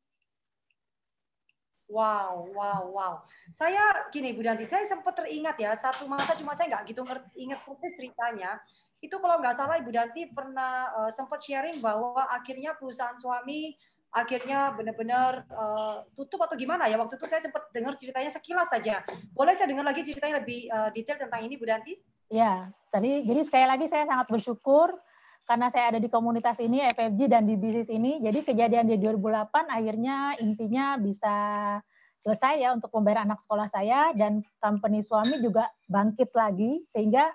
Wow, wow, wow. Saya gini Bu Danti, saya sempat teringat ya, satu masa cuma saya nggak gitu ingat persis ceritanya. Itu kalau nggak salah Ibu Danti pernah uh, sempat sharing bahwa akhirnya perusahaan suami akhirnya benar-benar uh, tutup atau gimana ya waktu itu saya sempat dengar ceritanya sekilas saja boleh saya dengar lagi ceritanya lebih uh, detail tentang ini Bu Danti ya tadi jadi sekali lagi saya sangat bersyukur karena saya ada di komunitas ini FFG dan di bisnis ini jadi kejadian di 2008 akhirnya intinya bisa selesai ya untuk membayar anak sekolah saya dan company suami juga bangkit lagi sehingga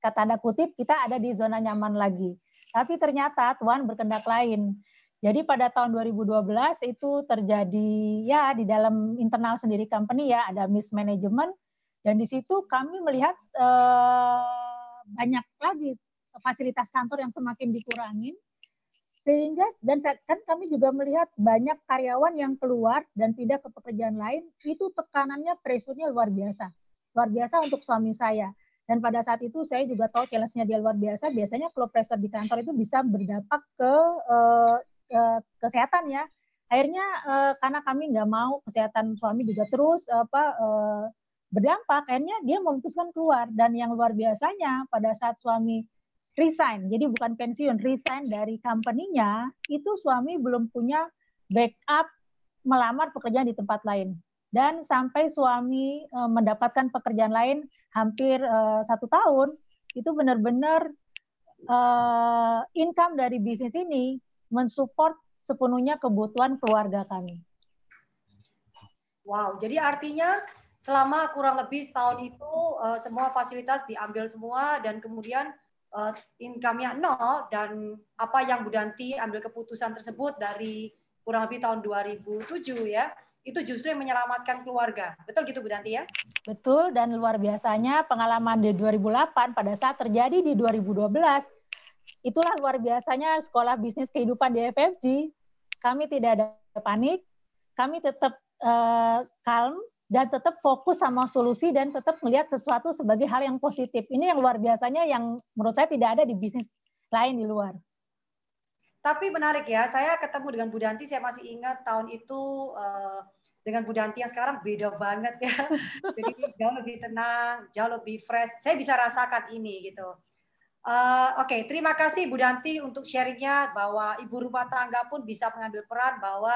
kata tanda kutip kita ada di zona nyaman lagi tapi ternyata Tuhan berkendak lain jadi pada tahun 2012 itu terjadi ya di dalam internal sendiri company ya ada mismanagement dan di situ kami melihat eh, banyak lagi fasilitas kantor yang semakin dikurangin sehingga dan kan kami juga melihat banyak karyawan yang keluar dan pindah ke pekerjaan lain itu tekanannya presurnya luar biasa luar biasa untuk suami saya dan pada saat itu saya juga tahu kelasnya dia luar biasa. Biasanya kalau pressure di kantor itu bisa berdampak ke eh, kesehatan ya akhirnya uh, karena kami nggak mau kesehatan suami juga terus apa uh, berdampak akhirnya dia memutuskan keluar dan yang luar biasanya pada saat suami resign jadi bukan pensiun resign dari company-nya itu suami belum punya backup melamar pekerjaan di tempat lain dan sampai suami uh, mendapatkan pekerjaan lain hampir uh, satu tahun itu benar-benar uh, income dari bisnis ini mensupport sepenuhnya kebutuhan keluarga kami. Wow, jadi artinya selama kurang lebih setahun itu uh, semua fasilitas diambil semua dan kemudian uh, income-nya nol dan apa yang Bu Danti ambil keputusan tersebut dari kurang lebih tahun 2007 ya, itu justru yang menyelamatkan keluarga. Betul gitu Bu Danti ya? Betul dan luar biasanya pengalaman di 2008 pada saat terjadi di 2012 Itulah luar biasanya sekolah bisnis kehidupan di FFG. Kami tidak ada panik, kami tetap uh, calm dan tetap fokus sama solusi dan tetap melihat sesuatu sebagai hal yang positif. Ini yang luar biasanya yang menurut saya tidak ada di bisnis lain di luar. Tapi menarik ya, saya ketemu dengan Bu Danti, saya masih ingat tahun itu uh, dengan Bu Danti yang sekarang beda banget ya. Jadi jauh lebih tenang, jauh lebih fresh. Saya bisa rasakan ini gitu. Uh, Oke, okay. terima kasih Bu Danti untuk sharingnya bahwa ibu rumah tangga pun bisa mengambil peran bahwa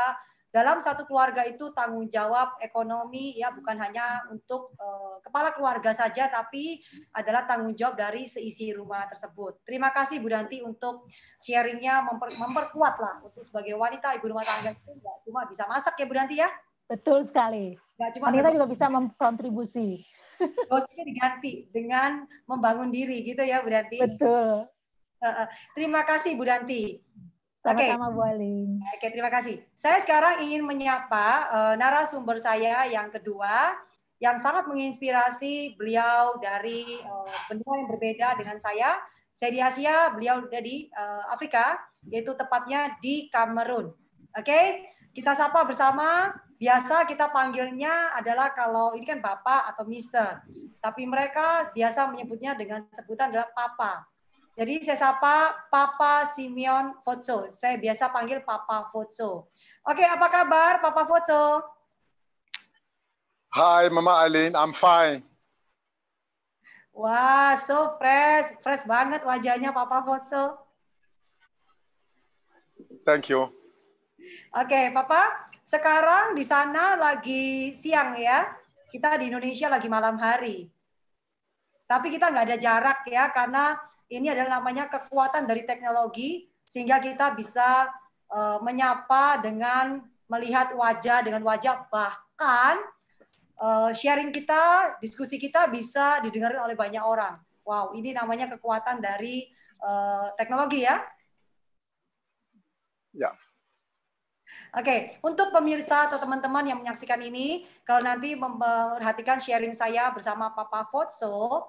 dalam satu keluarga itu tanggung jawab ekonomi ya bukan hanya untuk uh, kepala keluarga saja tapi adalah tanggung jawab dari seisi rumah tersebut. Terima kasih Bu Danti untuk sharingnya memper, memperkuat lah untuk sebagai wanita ibu rumah tangga itu nggak cuma bisa masak ya Bu Danti ya. Betul sekali. Gak cuma wanita juga bisa mengkontribusi Goalsnya diganti dengan membangun diri gitu ya Bu Danti. Betul. terima kasih Bu Danti. Sama-sama okay. Bu Aling. Oke, terima kasih. Saya sekarang ingin menyapa uh, narasumber saya yang kedua yang sangat menginspirasi beliau dari uh, benua yang berbeda dengan saya. Saya di Asia, beliau dari uh, eh, Afrika, yaitu tepatnya di Kamerun. Oke, kita sapa bersama, biasa kita panggilnya adalah kalau ini kan Bapak atau Mister. Tapi mereka biasa menyebutnya dengan sebutan adalah Papa. Jadi saya sapa Papa Simeon Fotso. Saya biasa panggil Papa Fotso. Oke, apa kabar Papa Fotso? Hai Mama Alin, I'm fine. Wah, so fresh, fresh banget wajahnya Papa Fotso. Thank you. Oke, Papa, sekarang di sana lagi siang ya. Kita di Indonesia lagi malam hari. Tapi kita nggak ada jarak ya, karena ini adalah namanya kekuatan dari teknologi, sehingga kita bisa uh, menyapa dengan melihat wajah dengan wajah, bahkan uh, sharing kita, diskusi kita bisa didengar oleh banyak orang. Wow, ini namanya kekuatan dari uh, teknologi ya. Ya. Oke, untuk pemirsa atau teman-teman yang menyaksikan ini, kalau nanti memperhatikan sharing saya bersama Papa Fotso,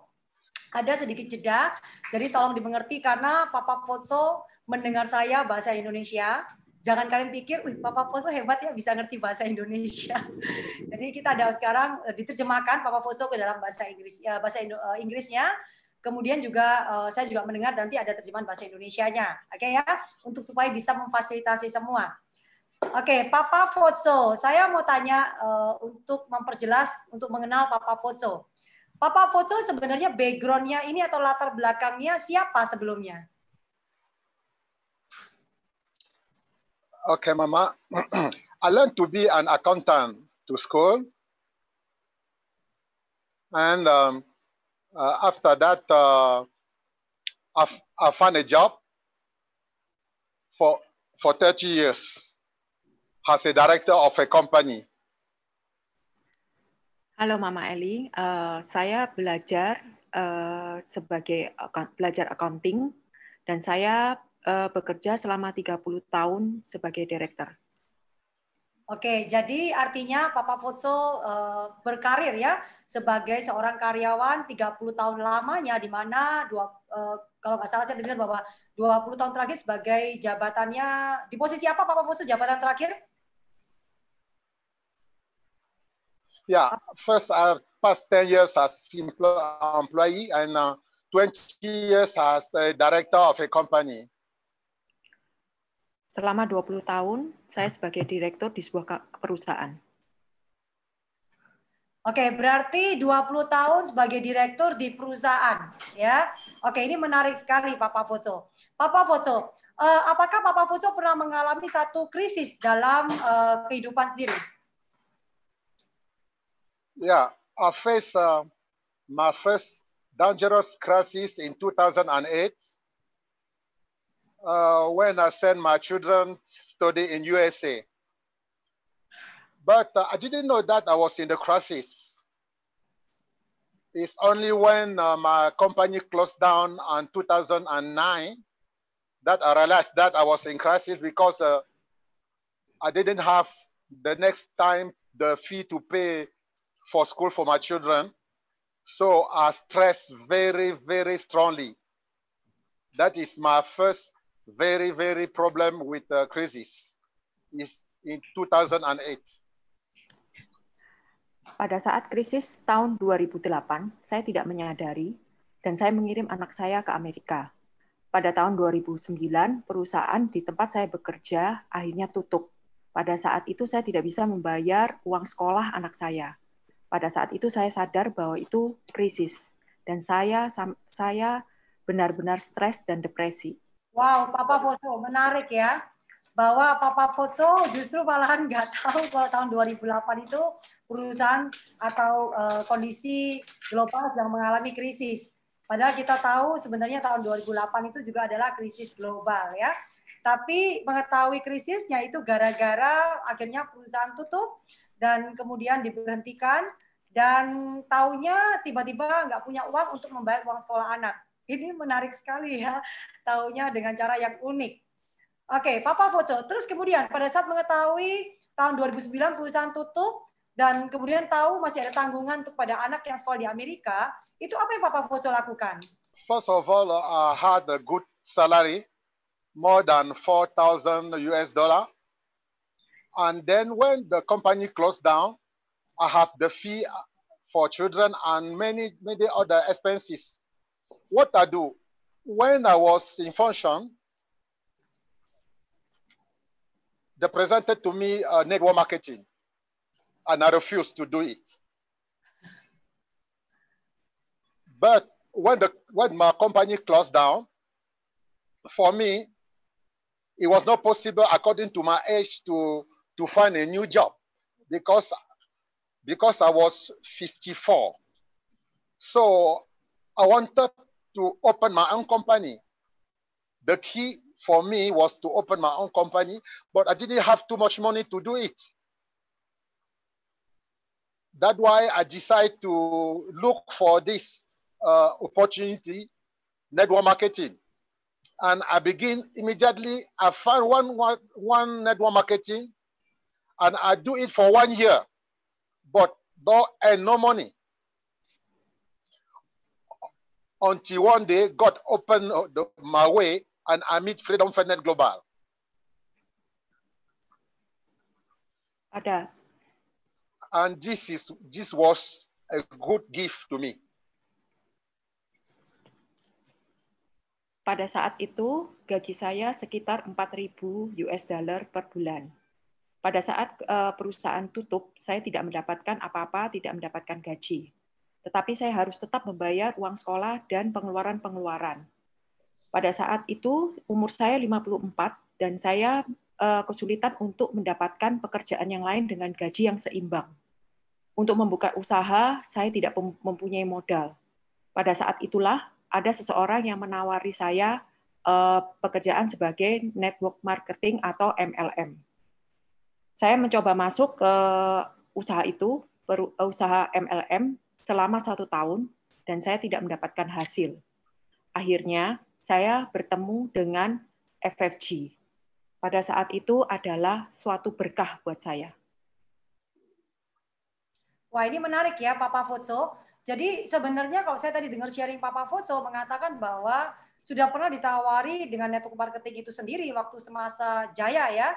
ada sedikit jeda, jadi tolong dimengerti karena Papa Fotso mendengar saya bahasa Indonesia, jangan kalian pikir, wih Papa Foso hebat ya bisa ngerti bahasa Indonesia. Jadi kita ada sekarang eh, diterjemahkan Papa Foso ke dalam bahasa Inggris ya, bahasa Indo, eh, Inggrisnya. Kemudian juga uh, saya juga mendengar nanti ada terjemahan bahasa Indonesianya. Oke okay, ya, untuk supaya bisa memfasilitasi semua. Oke, okay, Papa Fotso. Saya mau tanya uh, untuk memperjelas, untuk mengenal Papa Fotso. Papa Fotso sebenarnya backgroundnya ini atau latar belakangnya siapa sebelumnya? Okay, Mama. I learned to be an accountant to school. And um, uh, after that, uh, I, I found a job for, for 30 years as a director of a company. Halo Mama Eli, uh, saya belajar uh, sebagai account, belajar accounting dan saya uh, bekerja selama 30 tahun sebagai director. Oke, jadi artinya Papa Pozzo uh, berkarir ya sebagai seorang karyawan 30 tahun lamanya di mana dua uh, kalau nggak salah saya dengar bahwa 20 tahun terakhir sebagai jabatannya di posisi apa Papa Pozzo jabatan terakhir? Yeah, first I past 10 years as simple employee and uh, 20 years as a director of a company. Selama 20 tahun, saya sebagai direktur di sebuah perusahaan. Oke, berarti 20 tahun sebagai direktur di perusahaan, ya. Oke, ini menarik sekali, Papa Foco. Papa Foco, uh, apakah Papa Foco pernah mengalami satu krisis dalam uh, kehidupan sendiri? yeah, I faced uh, my first dangerous crisis in 2008 uh, when I sent my children study in USA. But uh, I didn't know that I was in the crisis. It's only when uh, my company closed down in 2009 that I realized that I was in crisis because uh, I didn't have the next time the fee to pay for school for my children. So I stress very, very strongly. That is my first very, very problem with the crisis is in 2008. Pada saat krisis tahun 2008, saya tidak menyadari dan saya mengirim anak saya ke Amerika. Pada tahun 2009, perusahaan di tempat saya bekerja akhirnya tutup. Pada saat itu saya tidak bisa membayar uang sekolah anak saya pada saat itu saya sadar bahwa itu krisis dan saya saya benar-benar stres dan depresi. Wow, Papa Foso, menarik ya. Bahwa Papa Foso justru malahan nggak tahu kalau tahun 2008 itu perusahaan atau uh, kondisi global sedang mengalami krisis. Padahal kita tahu sebenarnya tahun 2008 itu juga adalah krisis global ya. Tapi mengetahui krisisnya itu gara-gara akhirnya perusahaan tutup, dan kemudian diberhentikan dan taunya tiba-tiba nggak punya uang untuk membayar uang sekolah anak. Ini menarik sekali ya, taunya dengan cara yang unik. Oke, Papa Foco. Terus kemudian pada saat mengetahui tahun 2009 perusahaan tutup dan kemudian tahu masih ada tanggungan untuk pada anak yang sekolah di Amerika, itu apa yang Papa Foco lakukan? First of all, I uh, had a good salary, more than 4,000 US dollar. And then when the company closed down, I have the fee for children and many, many other expenses. What I do, when I was in function, they presented to me uh, network marketing and I refused to do it. But when, the, when my company closed down, for me, it was not possible according to my age to to find a new job because, because I was 54. So I wanted to open my own company. The key for me was to open my own company, but I didn't have too much money to do it. That's why I decided to look for this uh, opportunity, network marketing. And I begin immediately, I found one, one, one network marketing and I do it for one year, but no and eh, no money. Until one day, God opened my way and I meet Freedom Fernet Global. Ada. And this is this was a good gift to me. Pada saat itu, gaji saya sekitar 4.000 US dollar per bulan. Pada saat eh, perusahaan tutup, saya tidak mendapatkan apa-apa, tidak mendapatkan gaji. Tetapi saya harus tetap membayar uang sekolah dan pengeluaran-pengeluaran. Pada saat itu, umur saya 54 dan saya eh, kesulitan untuk mendapatkan pekerjaan yang lain dengan gaji yang seimbang. Untuk membuka usaha, saya tidak mempunyai modal. Pada saat itulah ada seseorang yang menawari saya eh, pekerjaan sebagai network marketing atau MLM saya mencoba masuk ke usaha itu, eh, usaha MLM selama satu tahun, dan saya tidak mendapatkan hasil. Akhirnya, saya bertemu dengan FFG. Pada saat itu adalah suatu berkah buat saya. Wah, ini menarik ya, Papa Fotso. Jadi sebenarnya kalau saya tadi dengar sharing Papa Fotso mengatakan bahwa sudah pernah ditawari dengan network marketing itu sendiri waktu semasa jaya ya,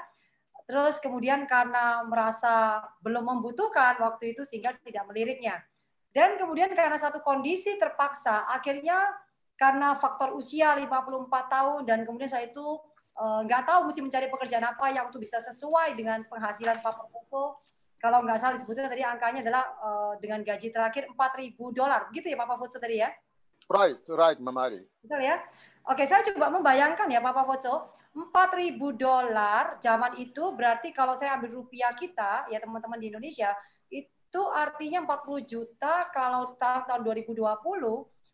Terus kemudian karena merasa belum membutuhkan waktu itu sehingga tidak meliriknya. Dan kemudian karena satu kondisi terpaksa, akhirnya karena faktor usia 54 tahun dan kemudian saya itu eh, nggak e, tahu mesti mencari pekerjaan apa yang untuk bisa sesuai dengan penghasilan Papa Koko. Kalau nggak salah disebutkan tadi angkanya adalah e, dengan gaji terakhir 4.000 dolar. Begitu ya Papa Foto tadi ya? Right, right, Mamari. Betul ya? Oke, saya coba membayangkan ya Papa Foto. 4000 dolar zaman itu berarti kalau saya ambil rupiah kita ya teman-teman di Indonesia itu artinya 40 juta kalau tahun 2020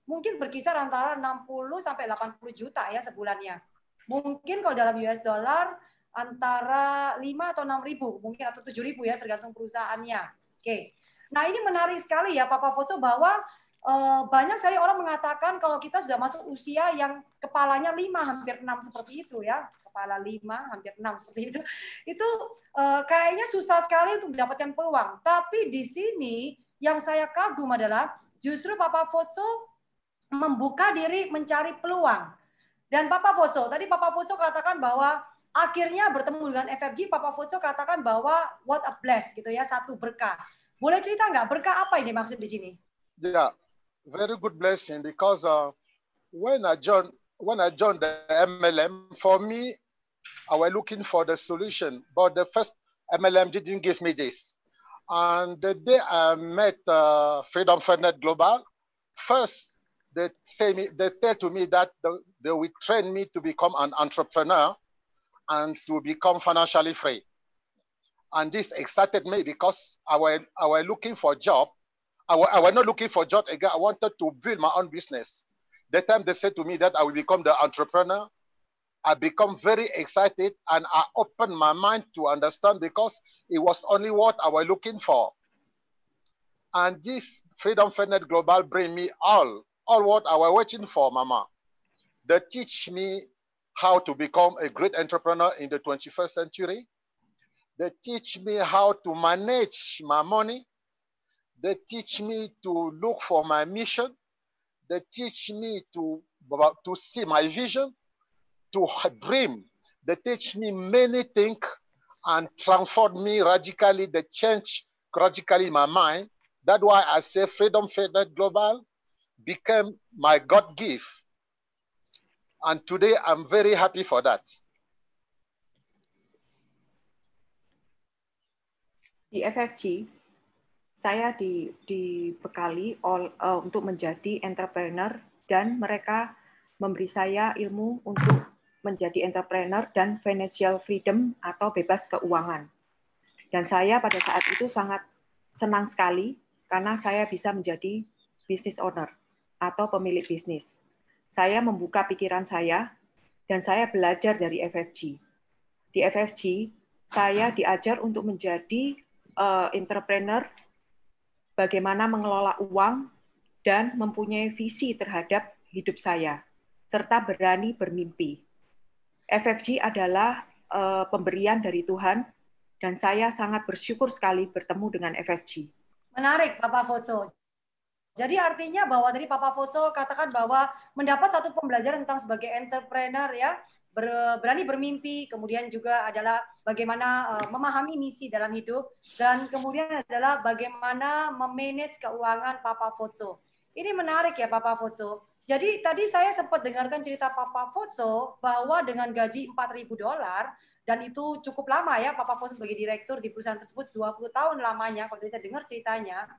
mungkin berkisar antara 60 sampai 80 juta ya sebulannya. Mungkin kalau dalam US dollar antara 5 atau 6 ribu mungkin atau 7 ribu ya tergantung perusahaannya. Oke. Nah ini menarik sekali ya Papa Foto bahwa Eh, banyak sekali orang mengatakan kalau kita sudah masuk usia yang kepalanya lima hampir enam seperti itu ya kepala lima hampir enam seperti itu itu eh, kayaknya susah sekali untuk mendapatkan peluang tapi di sini yang saya kagum adalah justru Papa Foso membuka diri mencari peluang dan Papa Foso tadi Papa Foso katakan bahwa akhirnya bertemu dengan FFG Papa Foso katakan bahwa what a bless gitu ya satu berkah boleh cerita nggak berkah apa ini maksud di sini? Ya, very good blessing because uh, when I joined when I joined the MLM, for me, I was looking for the solution, but the first MLM didn't give me this. And the day I met uh, Freedom Fednet Global, first they say me, they tell to me that the, they will train me to become an entrepreneur and to become financially free. And this excited me because I was, I was looking for a job I, was not looking for job again. I wanted to build my own business. The time they said to me that I will become the entrepreneur, I become very excited and I opened my mind to understand because it was only what I was looking for. And this Freedom Fairnet Global bring me all, all what I was waiting for, Mama. They teach me how to become a great entrepreneur in the 21st century. They teach me how to manage my money. They teach me to look for my mission. They teach me to, to see my vision, to dream. They teach me many things and transform me radically. They change radically my mind. That's why I say Freedom Fed Global became my God gift. And today I'm very happy for that. The FFG saya di, dibekali all, uh, e, untuk menjadi entrepreneur dan mereka memberi saya ilmu untuk menjadi entrepreneur dan financial freedom atau bebas keuangan. Dan saya pada saat itu sangat senang sekali karena saya bisa menjadi business owner atau pemilik bisnis. Saya membuka pikiran saya dan saya belajar dari FFG. Di FFG, saya diajar untuk menjadi uh, entrepreneur bagaimana mengelola uang dan mempunyai visi terhadap hidup saya, serta berani bermimpi. FFG adalah uh, pemberian dari Tuhan, dan saya sangat bersyukur sekali bertemu dengan FFG. Menarik, Bapak Foso. Jadi artinya bahwa tadi Papa Foso katakan bahwa mendapat satu pembelajaran tentang sebagai entrepreneur ya, ber, berani bermimpi, kemudian juga adalah bagaimana uh, memahami misi dalam hidup, dan kemudian adalah bagaimana memanage keuangan Papa Fotso. Ini menarik ya Papa Fotso. Jadi tadi saya sempat dengarkan cerita Papa Fotso bahwa dengan gaji 4.000 dolar, dan itu cukup lama ya Papa Fotso sebagai direktur di perusahaan tersebut 20 tahun lamanya kalau saya dengar ceritanya,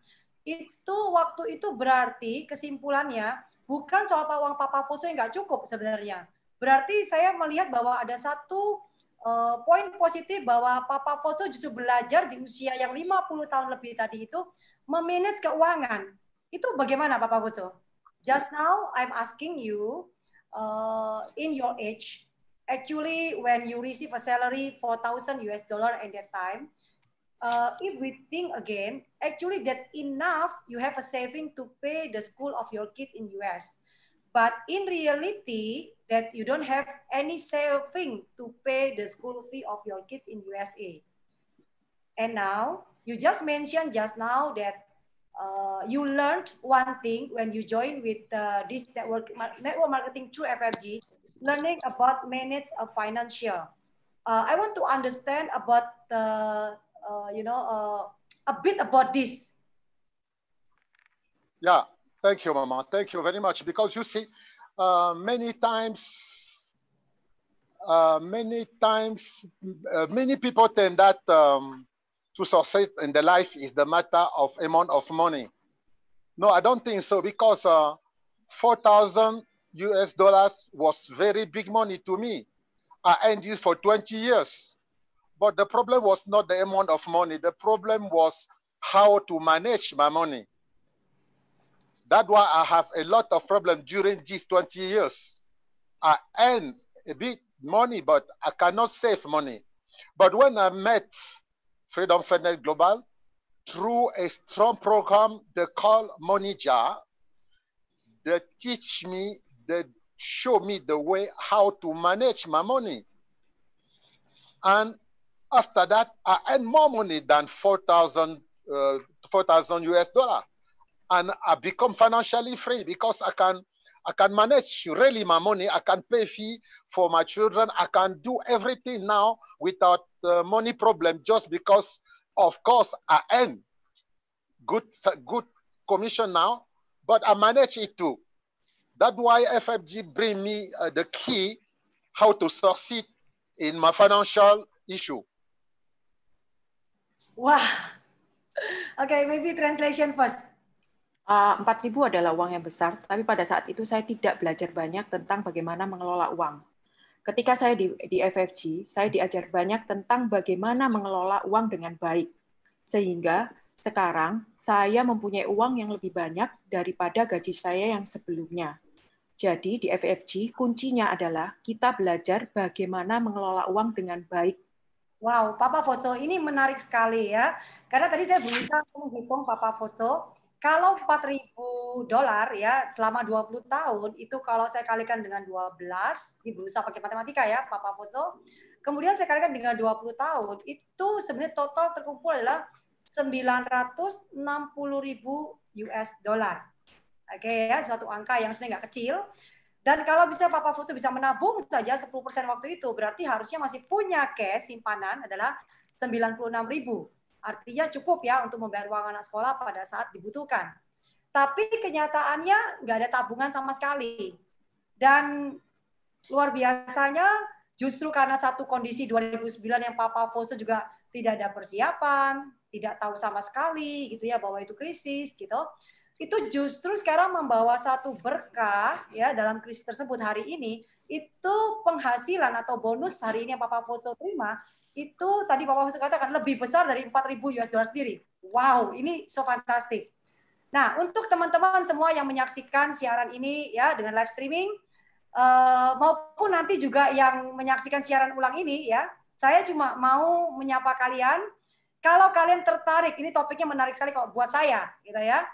itu waktu itu berarti kesimpulannya bukan soal uang Papa Fotso yang nggak cukup sebenarnya, Berarti saya melihat bahwa ada satu uh, poin positif bahwa Papa Foto justru belajar di usia yang 50 tahun lebih tadi itu memanage keuangan. Itu bagaimana Papa Foto? Just now I'm asking you uh, in your age actually when you receive a salary 4000 US dollar at that time uh, if we think again actually that's enough you have a saving to pay the school of your kid in US but in reality that you don't have any saving to pay the school fee of your kids in USA. And now, you just mentioned just now that uh, you learned one thing when you joined with uh, this network, network marketing through FFG, learning about manage of financial. Uh, I want to understand about, uh, uh you know, uh, a bit about this. Yeah, thank you, Mama. Thank you very much. Because you see, uh, many times, uh, many times, uh, many people think that um, to succeed in the life is the matter of amount of money. No, I don't think so because uh, 4,000 US dollars was very big money to me. I earned it for 20 years. But the problem was not the amount of money. The problem was how to manage my money. That's why I have a lot of problems during these 20 years. I earn a bit money, but I cannot save money. But when I met Freedom Fitness Global, through a strong program they call Money Jar, they teach me, they show me the way how to manage my money. And after that, I earn more money than 4,000 uh, 4, US dollar and I become financially free because I can I can manage really my money. I can pay fee for my children. I can do everything now without uh, money problem just because, of course, I earn good good commission now, but I manage it too. That's why FFG bring me uh, the key how to succeed in my financial issue. Wow. Okay, maybe translation first. Eh, empat adalah uang yang besar, tapi pada saat itu saya tidak belajar banyak tentang bagaimana mengelola uang. Ketika saya di, di FFG, saya diajar banyak tentang bagaimana mengelola uang dengan baik. Sehingga sekarang saya mempunyai uang yang lebih banyak daripada gaji saya yang sebelumnya. Jadi di FFG kuncinya adalah kita belajar bagaimana mengelola uang dengan baik. Wow, Papa Foto ini menarik sekali ya. Karena tadi saya berusaha menghitung Papa Foto, kalau 4000 dolar ya selama 20 tahun itu kalau saya kalikan dengan 12 ini berusaha pakai matematika ya Papa Pozo. Kemudian saya kalikan dengan 20 tahun itu sebenarnya total terkumpul adalah 960.000 US dollar. Oke okay, ya, suatu angka yang sebenarnya nggak kecil. Dan kalau bisa Papa Fusu bisa menabung saja 10% waktu itu, berarti harusnya masih punya cash simpanan adalah 96.000. Artinya cukup ya untuk membayar uang anak sekolah pada saat dibutuhkan. Tapi kenyataannya nggak ada tabungan sama sekali. Dan luar biasanya justru karena satu kondisi 2009 yang Papa Fose juga tidak ada persiapan, tidak tahu sama sekali gitu ya bahwa itu krisis gitu. Itu justru sekarang membawa satu berkah ya dalam krisis tersebut hari ini itu penghasilan atau bonus hari ini yang Papa Fose terima itu tadi Bapak Musa katakan lebih besar dari 4.000 US dollar sendiri. Wow, ini so fantastic. Nah, untuk teman-teman semua yang menyaksikan siaran ini ya dengan live streaming uh, maupun nanti juga yang menyaksikan siaran ulang ini ya, saya cuma mau menyapa kalian. Kalau kalian tertarik, ini topiknya menarik sekali kalau buat saya, gitu ya.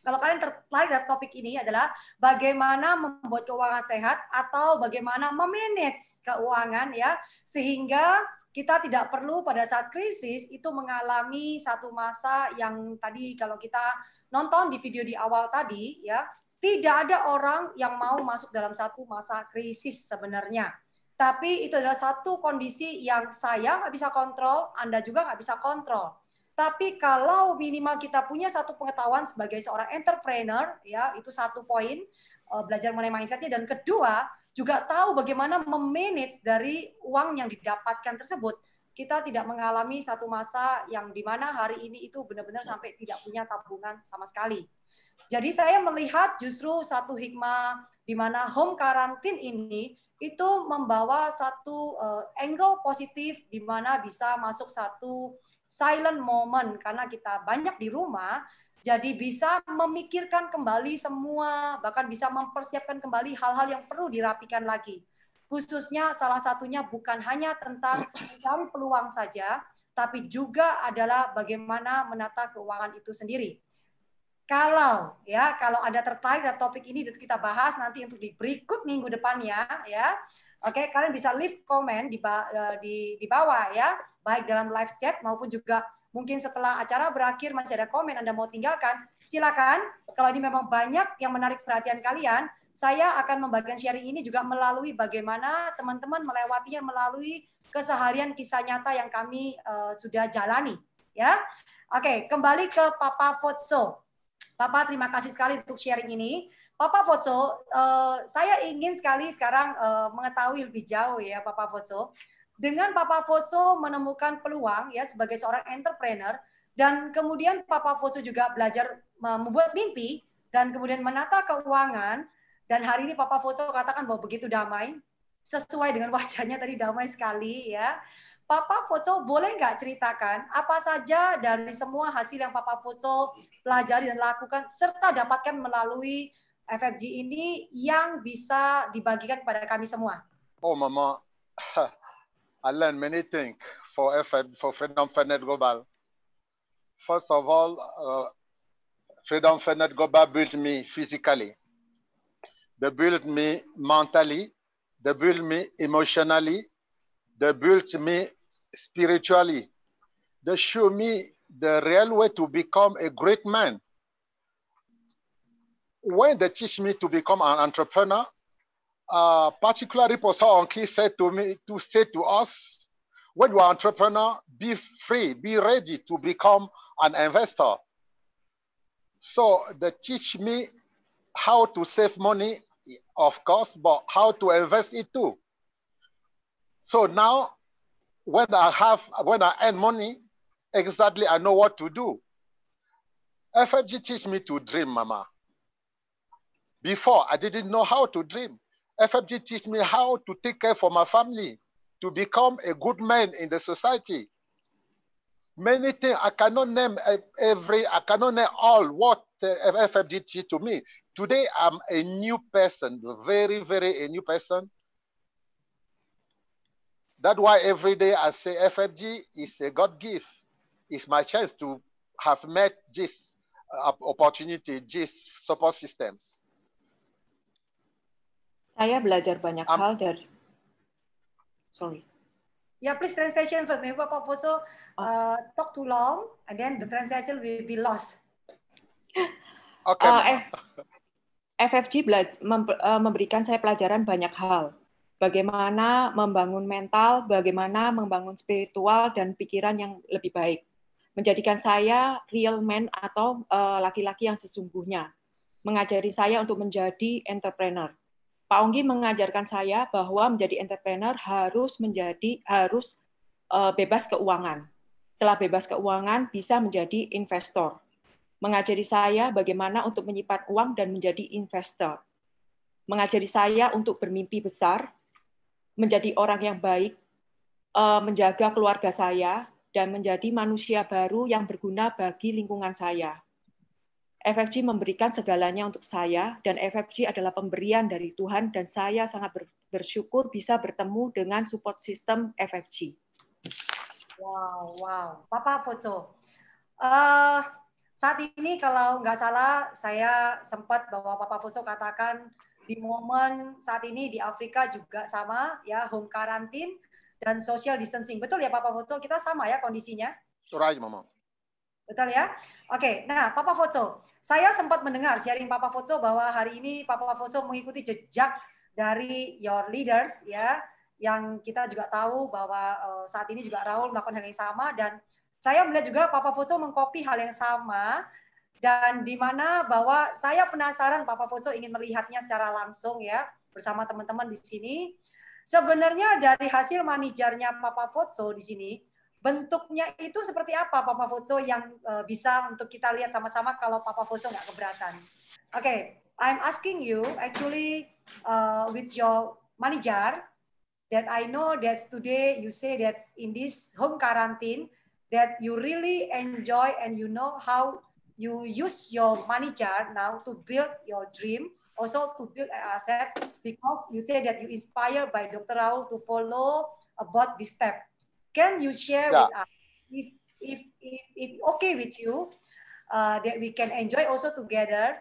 Kalau kalian tertarik dari topik ini adalah bagaimana membuat keuangan sehat atau bagaimana memanage keuangan ya sehingga kita tidak perlu pada saat krisis itu mengalami satu masa yang tadi kalau kita nonton di video di awal tadi ya tidak ada orang yang mau masuk dalam satu masa krisis sebenarnya tapi itu adalah satu kondisi yang saya nggak bisa kontrol Anda juga nggak bisa kontrol tapi kalau minimal kita punya satu pengetahuan sebagai seorang entrepreneur ya itu satu poin eh, belajar mengenai mindsetnya dan kedua juga tahu bagaimana memanage dari uang yang didapatkan tersebut. Kita tidak mengalami satu masa yang mana hari ini itu benar-benar sampai tidak punya tabungan sama sekali. Jadi saya melihat justru satu hikmah di mana home karantin ini itu membawa satu eh, angle positif di mana bisa masuk satu silent moment karena kita banyak di rumah jadi bisa memikirkan kembali semua, bahkan bisa mempersiapkan kembali hal-hal yang perlu dirapikan lagi. Khususnya salah satunya bukan hanya tentang mencari peluang saja, tapi juga adalah bagaimana menata keuangan itu sendiri. Kalau ya, kalau ada tertarik dan topik ini kita bahas nanti untuk di berikut minggu depannya ya. Oke, kalian bisa leave comment di, eh, di di bawah ya, baik dalam live chat maupun juga Mungkin setelah acara berakhir masih ada komen Anda mau tinggalkan, silakan. Kalau ini memang banyak yang menarik perhatian kalian, saya akan membagikan sharing ini juga melalui bagaimana teman-teman melewatinya melalui keseharian kisah nyata yang kami uh, sudah jalani ya. Oke, kembali ke Papa Fotso. Papa terima kasih sekali untuk sharing ini. Papa Fotso, uh, saya ingin sekali sekarang uh, mengetahui lebih jauh ya Papa Fotso dengan Papa Foso menemukan peluang ya sebagai seorang entrepreneur dan kemudian Papa Foso juga belajar membuat mimpi dan kemudian menata keuangan dan hari ini Papa Foso katakan bahwa begitu damai sesuai dengan wajahnya tadi damai sekali ya. Papa Foso boleh nggak ceritakan apa saja dari semua hasil yang Papa Foso pelajari dan lakukan serta dapatkan melalui FFG ini yang bisa dibagikan kepada kami semua? Oh Mama, I learned many things for freedom, for Freedom Fenet Global. First of all, uh, Freedom net Global built me physically. They built me mentally. They built me emotionally. They built me spiritually. They show me the real way to become a great man. When they teach me to become an entrepreneur, uh, particularly Professor Onki said to me to say to us, when you are entrepreneur, be free, be ready to become an investor. So they teach me how to save money, of course, but how to invest it too. So now when I have when I earn money, exactly I know what to do. FFG teach me to dream, Mama. Before I didn't know how to dream. FFG teach me how to take care for my family, to become a good man in the society. Many things I cannot name every, I cannot name all what uh, FFG teach to me. Today I'm a new person, very, very a new person. That's why every day I say FFG is a God gift. It's my chance to have met this uh, opportunity, this support system. Saya belajar banyak um, hal dari sorry. Yeah, please translation first. me Pak Poso oh. uh, talk too long, and then the translation will be lost. Okay. Uh, FFG uh, memberikan saya pelajaran banyak hal. Bagaimana membangun mental, bagaimana membangun spiritual dan pikiran yang lebih baik. Menjadikan saya real man atau uh, laki-laki uh, laki -laki yang sesungguhnya. Mengajari saya untuk menjadi entrepreneur. Pak Onggi mengajarkan saya bahwa menjadi entrepreneur harus menjadi harus eh, bebas keuangan. Setelah bebas keuangan bisa menjadi investor. Mengajari saya bagaimana untuk menyimpan uang dan menjadi investor. Mengajari saya untuk bermimpi besar, menjadi orang yang baik, eh, menjaga keluarga saya dan menjadi manusia baru yang berguna bagi lingkungan saya FFG memberikan segalanya untuk saya, dan FFG adalah pemberian dari Tuhan, dan saya sangat bersyukur bisa bertemu dengan support system FFG. Wow, wow. Papa Foso, uh, saat ini kalau nggak salah, saya sempat bahwa Papa Foso katakan di momen saat ini di Afrika juga sama, ya home quarantine dan social distancing. Betul ya Papa Foso, kita sama ya kondisinya? Surah aja, Mama. Betul ya? Oke, nah Papa Foso, saya sempat mendengar sharing Papa Foso bahwa hari ini Papa Foso mengikuti jejak dari your leaders ya yang kita juga tahu bahwa eh, saat ini juga Raul melakukan hal yang sama dan saya melihat juga Papa Foso mengkopi hal yang sama dan di mana bahwa saya penasaran Papa Foso ingin melihatnya secara langsung ya bersama teman-teman di sini. Sebenarnya dari hasil manajernya Papa Foso di sini, Bentuknya itu seperti apa Papa Foso yang uh, bisa untuk kita lihat sama-sama kalau Papa Foso nggak keberatan. Oke, okay, I'm asking you actually uh, with your manager that I know that today you say that in this home quarantine that you really enjoy and you know how you use your manager now to build your dream also to build an asset because you say that you inspired by Dr. Raul to follow about this step. Can you share yeah. with us if, if, if, if okay with you uh, that we can enjoy also together?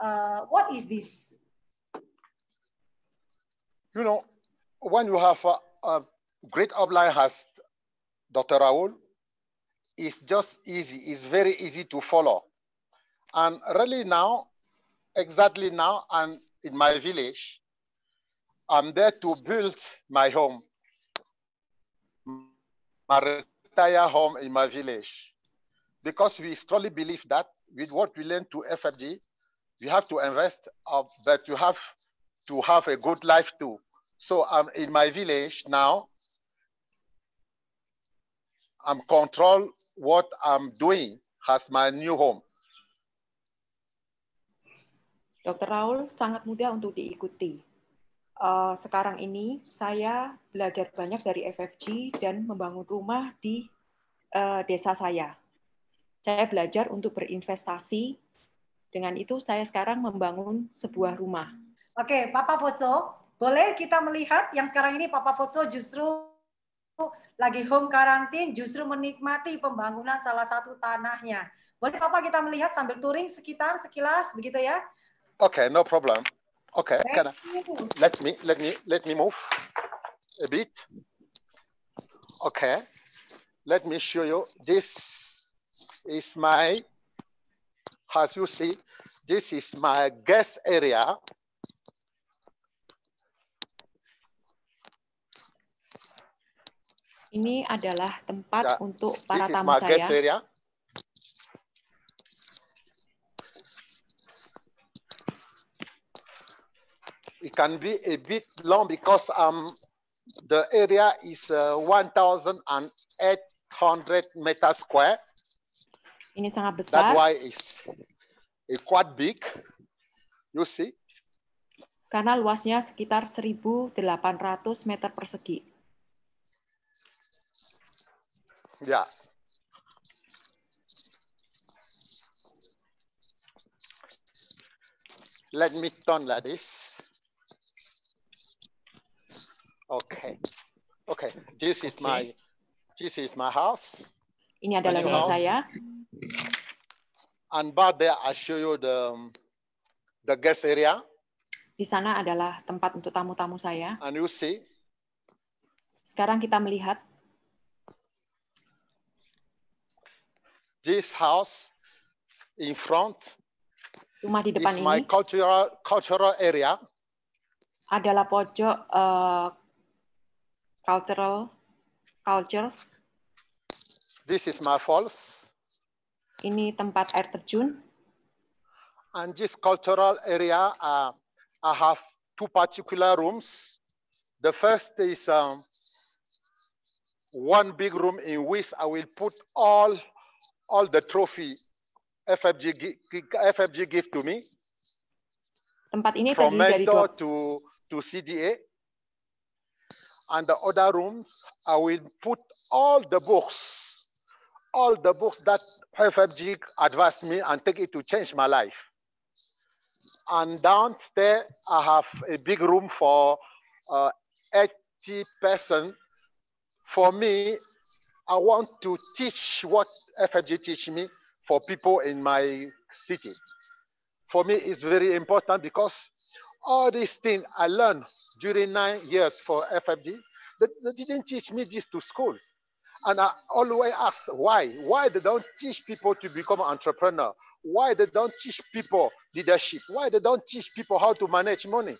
Uh, what is this? You know, when you have a, a great outline has Dr. Raul, it's just easy. It's very easy to follow. And really now, exactly now, and in my village, I'm there to build my home my retire home in my village. Because we strongly believe that with what we learned to FFG, we have to invest, uh, but you have to have a good life too. So I'm in my village now. I'm control what I'm doing as my new home. Dr. Raul sangat mudah untuk diikuti. uh, sekarang ini saya belajar banyak dari FFG dan membangun rumah di uh, desa saya. Saya belajar untuk berinvestasi. Dengan itu saya sekarang membangun sebuah rumah. Oke, Papa Foso, boleh kita melihat yang sekarang ini Papa Foso justru lagi home karantin, justru menikmati pembangunan salah satu tanahnya. Boleh Papa kita melihat sambil touring sekitar sekilas begitu ya? Oke, okay, no problem. Okay, can I, let me let me let me move a bit. Okay, let me show you. This is my, as you see, this is my guest area. Ini adalah tempat yeah. untuk para This tamu saya. Area. it can be a bit long because um, the area is uh, 1,800 meter square. Ini sangat besar. That's why it's, it's quite big. You see? Karena luasnya sekitar 1.800 meter persegi. Ya. Yeah. Let me turn like this. Okay. Okay. This is okay. my this is my house. Ini adalah rumah saya. And back there I show you the the guest area. Di sana adalah tempat untuk tamu-tamu saya. And you see. Sekarang kita melihat this house in front. Rumah di depan is ini. my cultural cultural area. Adalah pojok uh, cultural culture. This is my falls. Ini tempat air terjun. And this cultural area, uh, I have two particular rooms. The first is um, one big room in which I will put all all the trophy FFG FFG give to me. Tempat ini From terdiri dari dua. to to CDA. and the other room, I will put all the books, all the books that FFG advised me and take it to change my life. And downstairs, I have a big room for uh, 80 person. For me, I want to teach what FFG teach me for people in my city. For me, it's very important because all these things I learned during nine years for FFG, they, they didn't teach me this to school. And I always ask why? Why they don't teach people to become entrepreneur? Why they don't teach people leadership? Why they don't teach people how to manage money?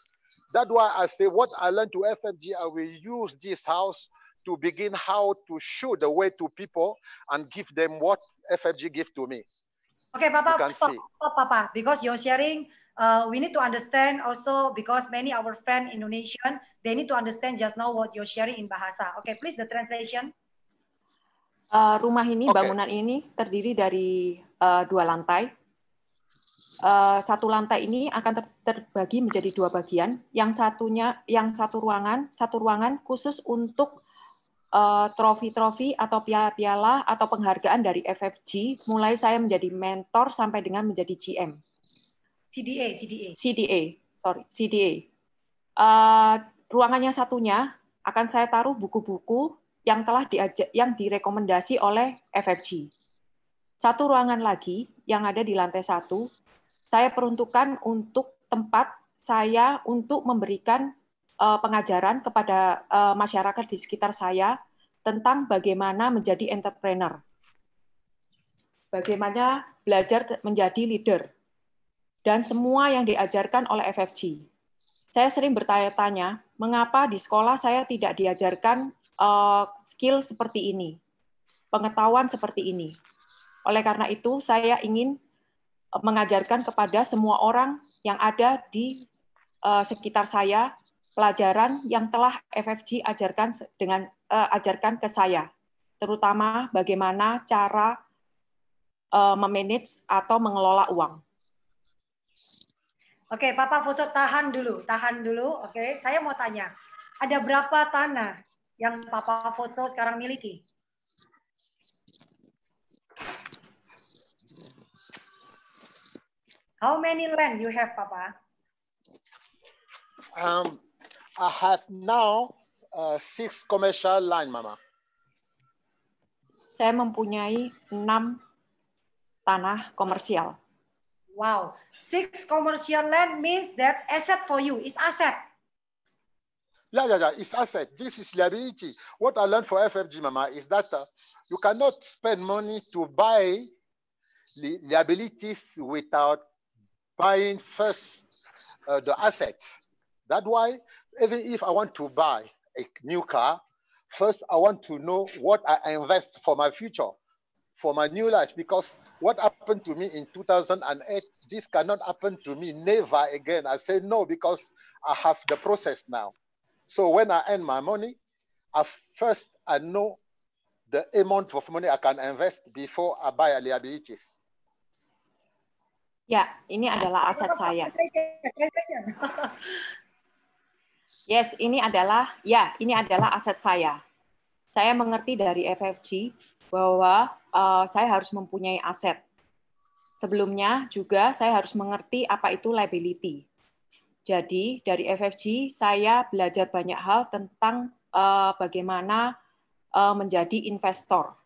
That's why I say what I learned to FFG, I will use this house to begin how to show the way to people and give them what FFG give to me. Okay, Papa, stop, stop, Papa, because you're sharing uh, we need to understand also because many our friend Indonesian they need to understand just now what you're sharing in bahasa. Okay, please the translation. Uh, rumah ini okay. bangunan ini terdiri dari uh, dua lantai. Uh, satu lantai ini akan ter terbagi menjadi dua bagian. Yang satunya, yang satu ruangan, satu ruangan khusus untuk uh, trofi-trofi uh, atau piala-piala atau penghargaan dari FFG. Mulai saya menjadi mentor sampai dengan menjadi GM. CDA, CDA. CDA, sorry, CDA. Uh, eh, ruangan yang satunya akan saya taruh buku-buku yang telah diajak, yang direkomendasi oleh FFG. Satu ruangan lagi yang ada di lantai satu, saya peruntukkan untuk tempat saya untuk memberikan uh, pengajaran kepada uh, masyarakat di sekitar saya tentang bagaimana menjadi entrepreneur, bagaimana belajar menjadi leader, dan semua yang diajarkan oleh FFG. Saya sering bertanya-tanya, mengapa di sekolah saya tidak diajarkan uh, skill seperti ini, pengetahuan seperti ini. Oleh karena itu, saya ingin eh, mengajarkan kepada semua orang yang ada di uh, sekitar saya pelajaran yang telah FFG ajarkan dengan uh, ajarkan ke saya, terutama bagaimana cara uh, memanage atau mengelola uang. Oke, Papa foto tahan dulu, tahan dulu. Oke, saya mau tanya, ada berapa tanah yang Papa foto sekarang miliki? How many land you have, Papa? Um, I have now uh, six commercial land, Mama. Saya mempunyai enam tanah komersial. Wow. Six commercial land means that asset for you is asset. Yeah, yeah, yeah. It's asset. This is liability. What I learned for FFG, Mama, is that uh, you cannot spend money to buy li liabilities without buying first uh, the assets. That's why even if I want to buy a new car, first I want to know what I invest for my future. for my new life because what happened to me in 2008, this cannot happen to me never again. I say no because I have the process now. So when I earn my money, I first I know the amount of money I can invest before I buy a liabilities. Ya, ini adalah aset saya. Yes, ini adalah ya, ini adalah aset saya. Saya mengerti dari FFG bahwa Eh, saya harus mempunyai aset. Sebelumnya juga saya harus mengerti apa itu liability. Jadi dari FFG saya belajar banyak hal tentang uh, bagaimana uh, menjadi investor.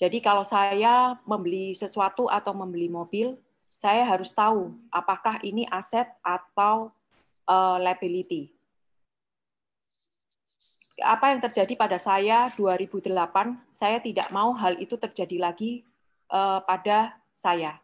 Jadi kalau saya membeli sesuatu atau membeli mobil, saya harus tahu apakah ini aset atau uh, liability apa yang terjadi pada saya 2008, saya tidak mau hal itu terjadi lagi uh, pada saya.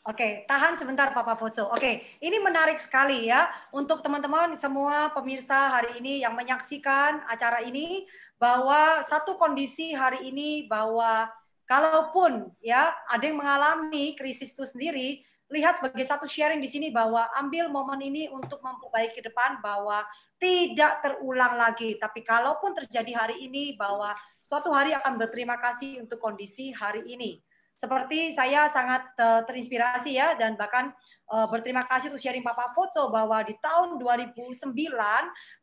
Oke, okay, tahan sebentar Papa Foso. Oke, okay, ini menarik sekali ya untuk teman-teman semua pemirsa hari ini yang menyaksikan acara ini bahwa satu kondisi hari ini bahwa kalaupun ya ada yang mengalami krisis itu sendiri, lihat sebagai satu sharing di sini bahwa ambil momen ini untuk memperbaiki ke depan bahwa tidak terulang lagi. Tapi kalaupun terjadi hari ini bahwa suatu hari akan berterima kasih untuk kondisi hari ini. Seperti saya sangat eh, terinspirasi ya dan bahkan eh, berterima kasih untuk sharing Papa Foto bahwa di tahun 2009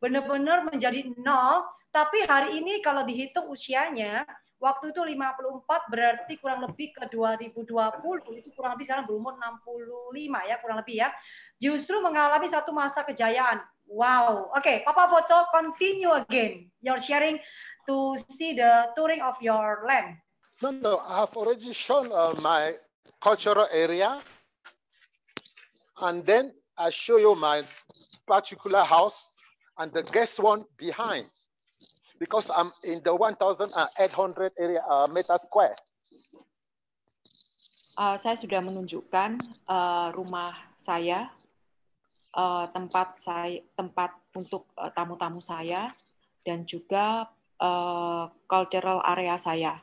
benar-benar menjadi nol tapi hari ini kalau dihitung usianya Waktu itu 54 berarti kurang lebih ke 2020 itu kurang lebih sekarang berumur 65 ya kurang lebih ya. Justru mengalami satu masa kejayaan. Wow. Oke, okay, Papa Foto continue again your sharing to see the touring of your land. No, no, I have already shown uh, my cultural area and then I show you my particular house and the guest one behind because I'm um, in the 1,800 uh, area uh, meter square. Uh, saya sudah menunjukkan uh, rumah saya, uh, tempat saya, tempat untuk uh, tamu-tamu uh, saya, dan juga uh, cultural area saya.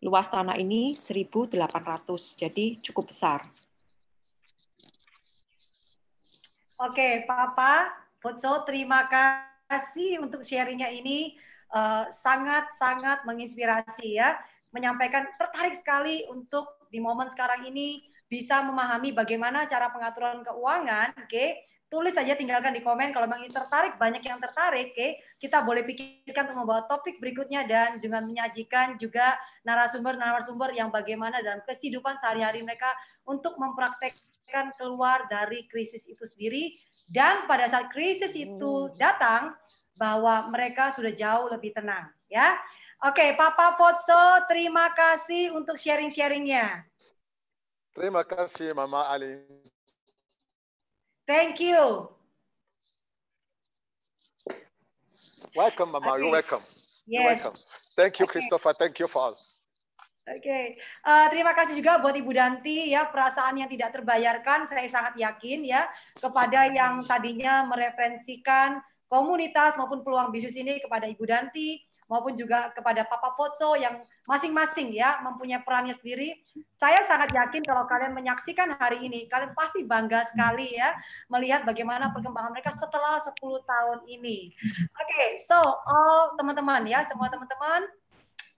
Luas tanah ini 1.800, jadi cukup besar. Oke, okay, Papa, Putso, terima kasih kasih untuk sharingnya ini eh, sangat-sangat uh, menginspirasi ya. Menyampaikan tertarik sekali untuk di momen sekarang ini bisa memahami bagaimana cara pengaturan keuangan, oke. Okay? tulis aja tinggalkan di komen kalau memang tertarik banyak yang tertarik oke okay? kita boleh pikirkan untuk membawa topik berikutnya dan dengan menyajikan juga narasumber-narasumber yang bagaimana dalam kehidupan sehari-hari mereka untuk mempraktekkan keluar dari krisis itu sendiri dan pada saat krisis itu datang bahwa mereka sudah jauh lebih tenang ya oke okay, Papa Potso terima kasih untuk sharing-sharingnya terima kasih Mama Ali Thank you. Welcome, Mama. Okay. You're welcome. Yes. You're welcome. Thank you, okay. Christopher. Thank you for all. Oke, okay. uh, terima kasih juga buat Ibu Danti ya perasaan yang tidak terbayarkan saya sangat yakin ya kepada yang tadinya mereferensikan komunitas maupun peluang bisnis ini kepada Ibu Danti maupun juga kepada Papa Pozzo yang masing-masing ya mempunyai perannya sendiri. Saya sangat yakin kalau kalian menyaksikan hari ini, kalian pasti bangga sekali ya melihat bagaimana perkembangan mereka setelah 10 tahun ini. Oke, okay, so all teman-teman ya, semua teman-teman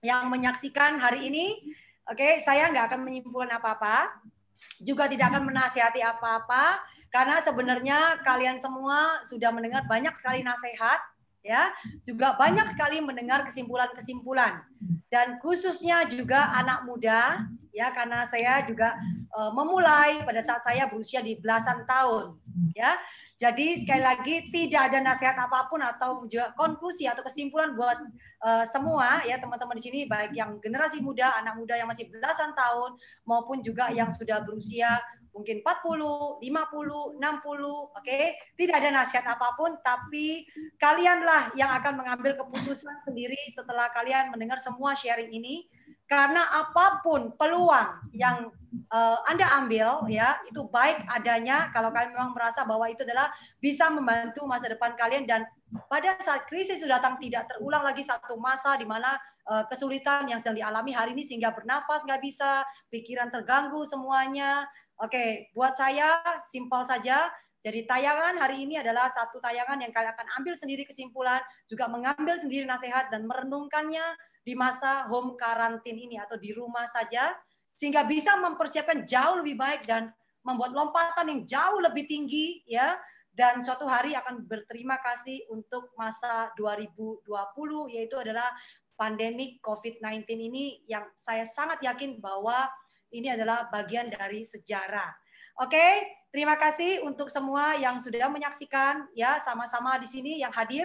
yang menyaksikan hari ini, oke, okay, saya nggak akan menyimpulkan apa-apa, juga tidak akan menasihati apa-apa, karena sebenarnya kalian semua sudah mendengar banyak sekali nasihat ya juga banyak sekali mendengar kesimpulan-kesimpulan dan khususnya juga anak muda ya karena saya juga uh, memulai pada saat saya berusia di belasan tahun ya jadi sekali lagi tidak ada nasihat apapun atau juga konklusi atau kesimpulan buat uh, semua ya teman-teman di sini baik yang generasi muda anak muda yang masih belasan tahun maupun juga yang sudah berusia mungkin 40, 50, 60, oke. Okay? Tidak ada nasihat apapun, tapi kalianlah yang akan mengambil keputusan sendiri setelah kalian mendengar semua sharing ini. Karena apapun peluang yang uh, Anda ambil ya, itu baik adanya kalau kalian memang merasa bahwa itu adalah bisa membantu masa depan kalian dan pada saat krisis sudah datang tidak terulang lagi satu masa di mana uh, kesulitan yang sedang dialami hari ini sehingga bernapas nggak bisa, pikiran terganggu semuanya, Oke, buat saya simpel saja. Jadi tayangan hari ini adalah satu tayangan yang kalian akan ambil sendiri kesimpulan, juga mengambil sendiri nasihat dan merenungkannya di masa home karantin ini atau di rumah saja, sehingga bisa mempersiapkan jauh lebih baik dan membuat lompatan yang jauh lebih tinggi ya dan suatu hari akan berterima kasih untuk masa 2020 yaitu adalah pandemi COVID-19 ini yang saya sangat yakin bahwa ini adalah bagian dari sejarah. Oke, okay? terima kasih untuk semua yang sudah menyaksikan ya sama-sama di sini yang hadir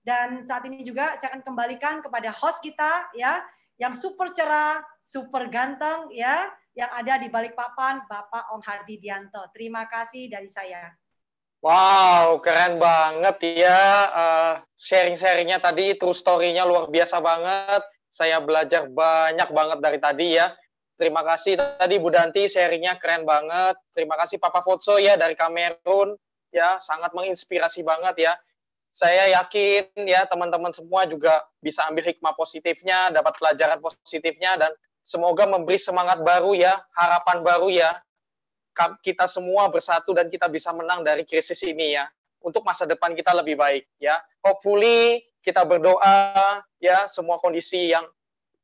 dan saat ini juga saya akan kembalikan kepada host kita ya yang super cerah, super ganteng ya yang ada di balik papan Bapak Om Hardi Dianto. Terima kasih dari saya. Wow, keren banget ya uh, sharing-sharingnya tadi, true story-nya luar biasa banget. Saya belajar banyak banget dari tadi ya. Terima kasih tadi Bu Danti sharingnya keren banget. Terima kasih Papa Fotso ya dari Kamerun ya sangat menginspirasi banget ya. Saya yakin ya teman-teman semua juga bisa ambil hikmah positifnya, dapat pelajaran positifnya dan semoga memberi semangat baru ya, harapan baru ya. Kita semua bersatu dan kita bisa menang dari krisis ini ya. Untuk masa depan kita lebih baik ya. Hopefully kita berdoa ya semua kondisi yang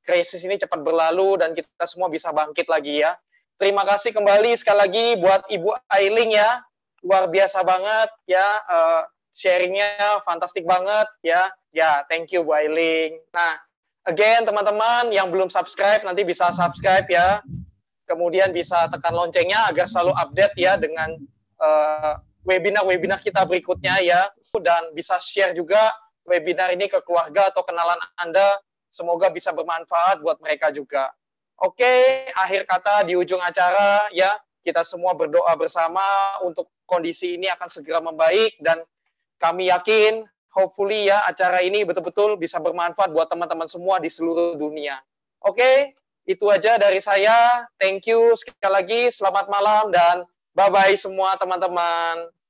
krisis ini cepat berlalu dan kita semua bisa bangkit lagi ya. Terima kasih kembali sekali lagi buat Ibu Ailing ya. Luar biasa banget ya uh, sharingnya fantastik banget ya. Ya, thank you Bu Ailing. Nah, again teman-teman yang belum subscribe nanti bisa subscribe ya. Kemudian bisa tekan loncengnya agar selalu update ya dengan webinar eh, webinar-webinar kita berikutnya ya. Dan bisa share juga webinar ini ke keluarga atau kenalan Anda Semoga bisa bermanfaat buat mereka juga. Oke, akhir kata di ujung acara ya, kita semua berdoa bersama untuk kondisi ini akan segera membaik dan kami yakin hopefully ya acara ini betul-betul bisa bermanfaat buat teman-teman semua di seluruh dunia. Oke, itu aja dari saya. Thank you sekali lagi, selamat malam dan bye-bye semua teman-teman.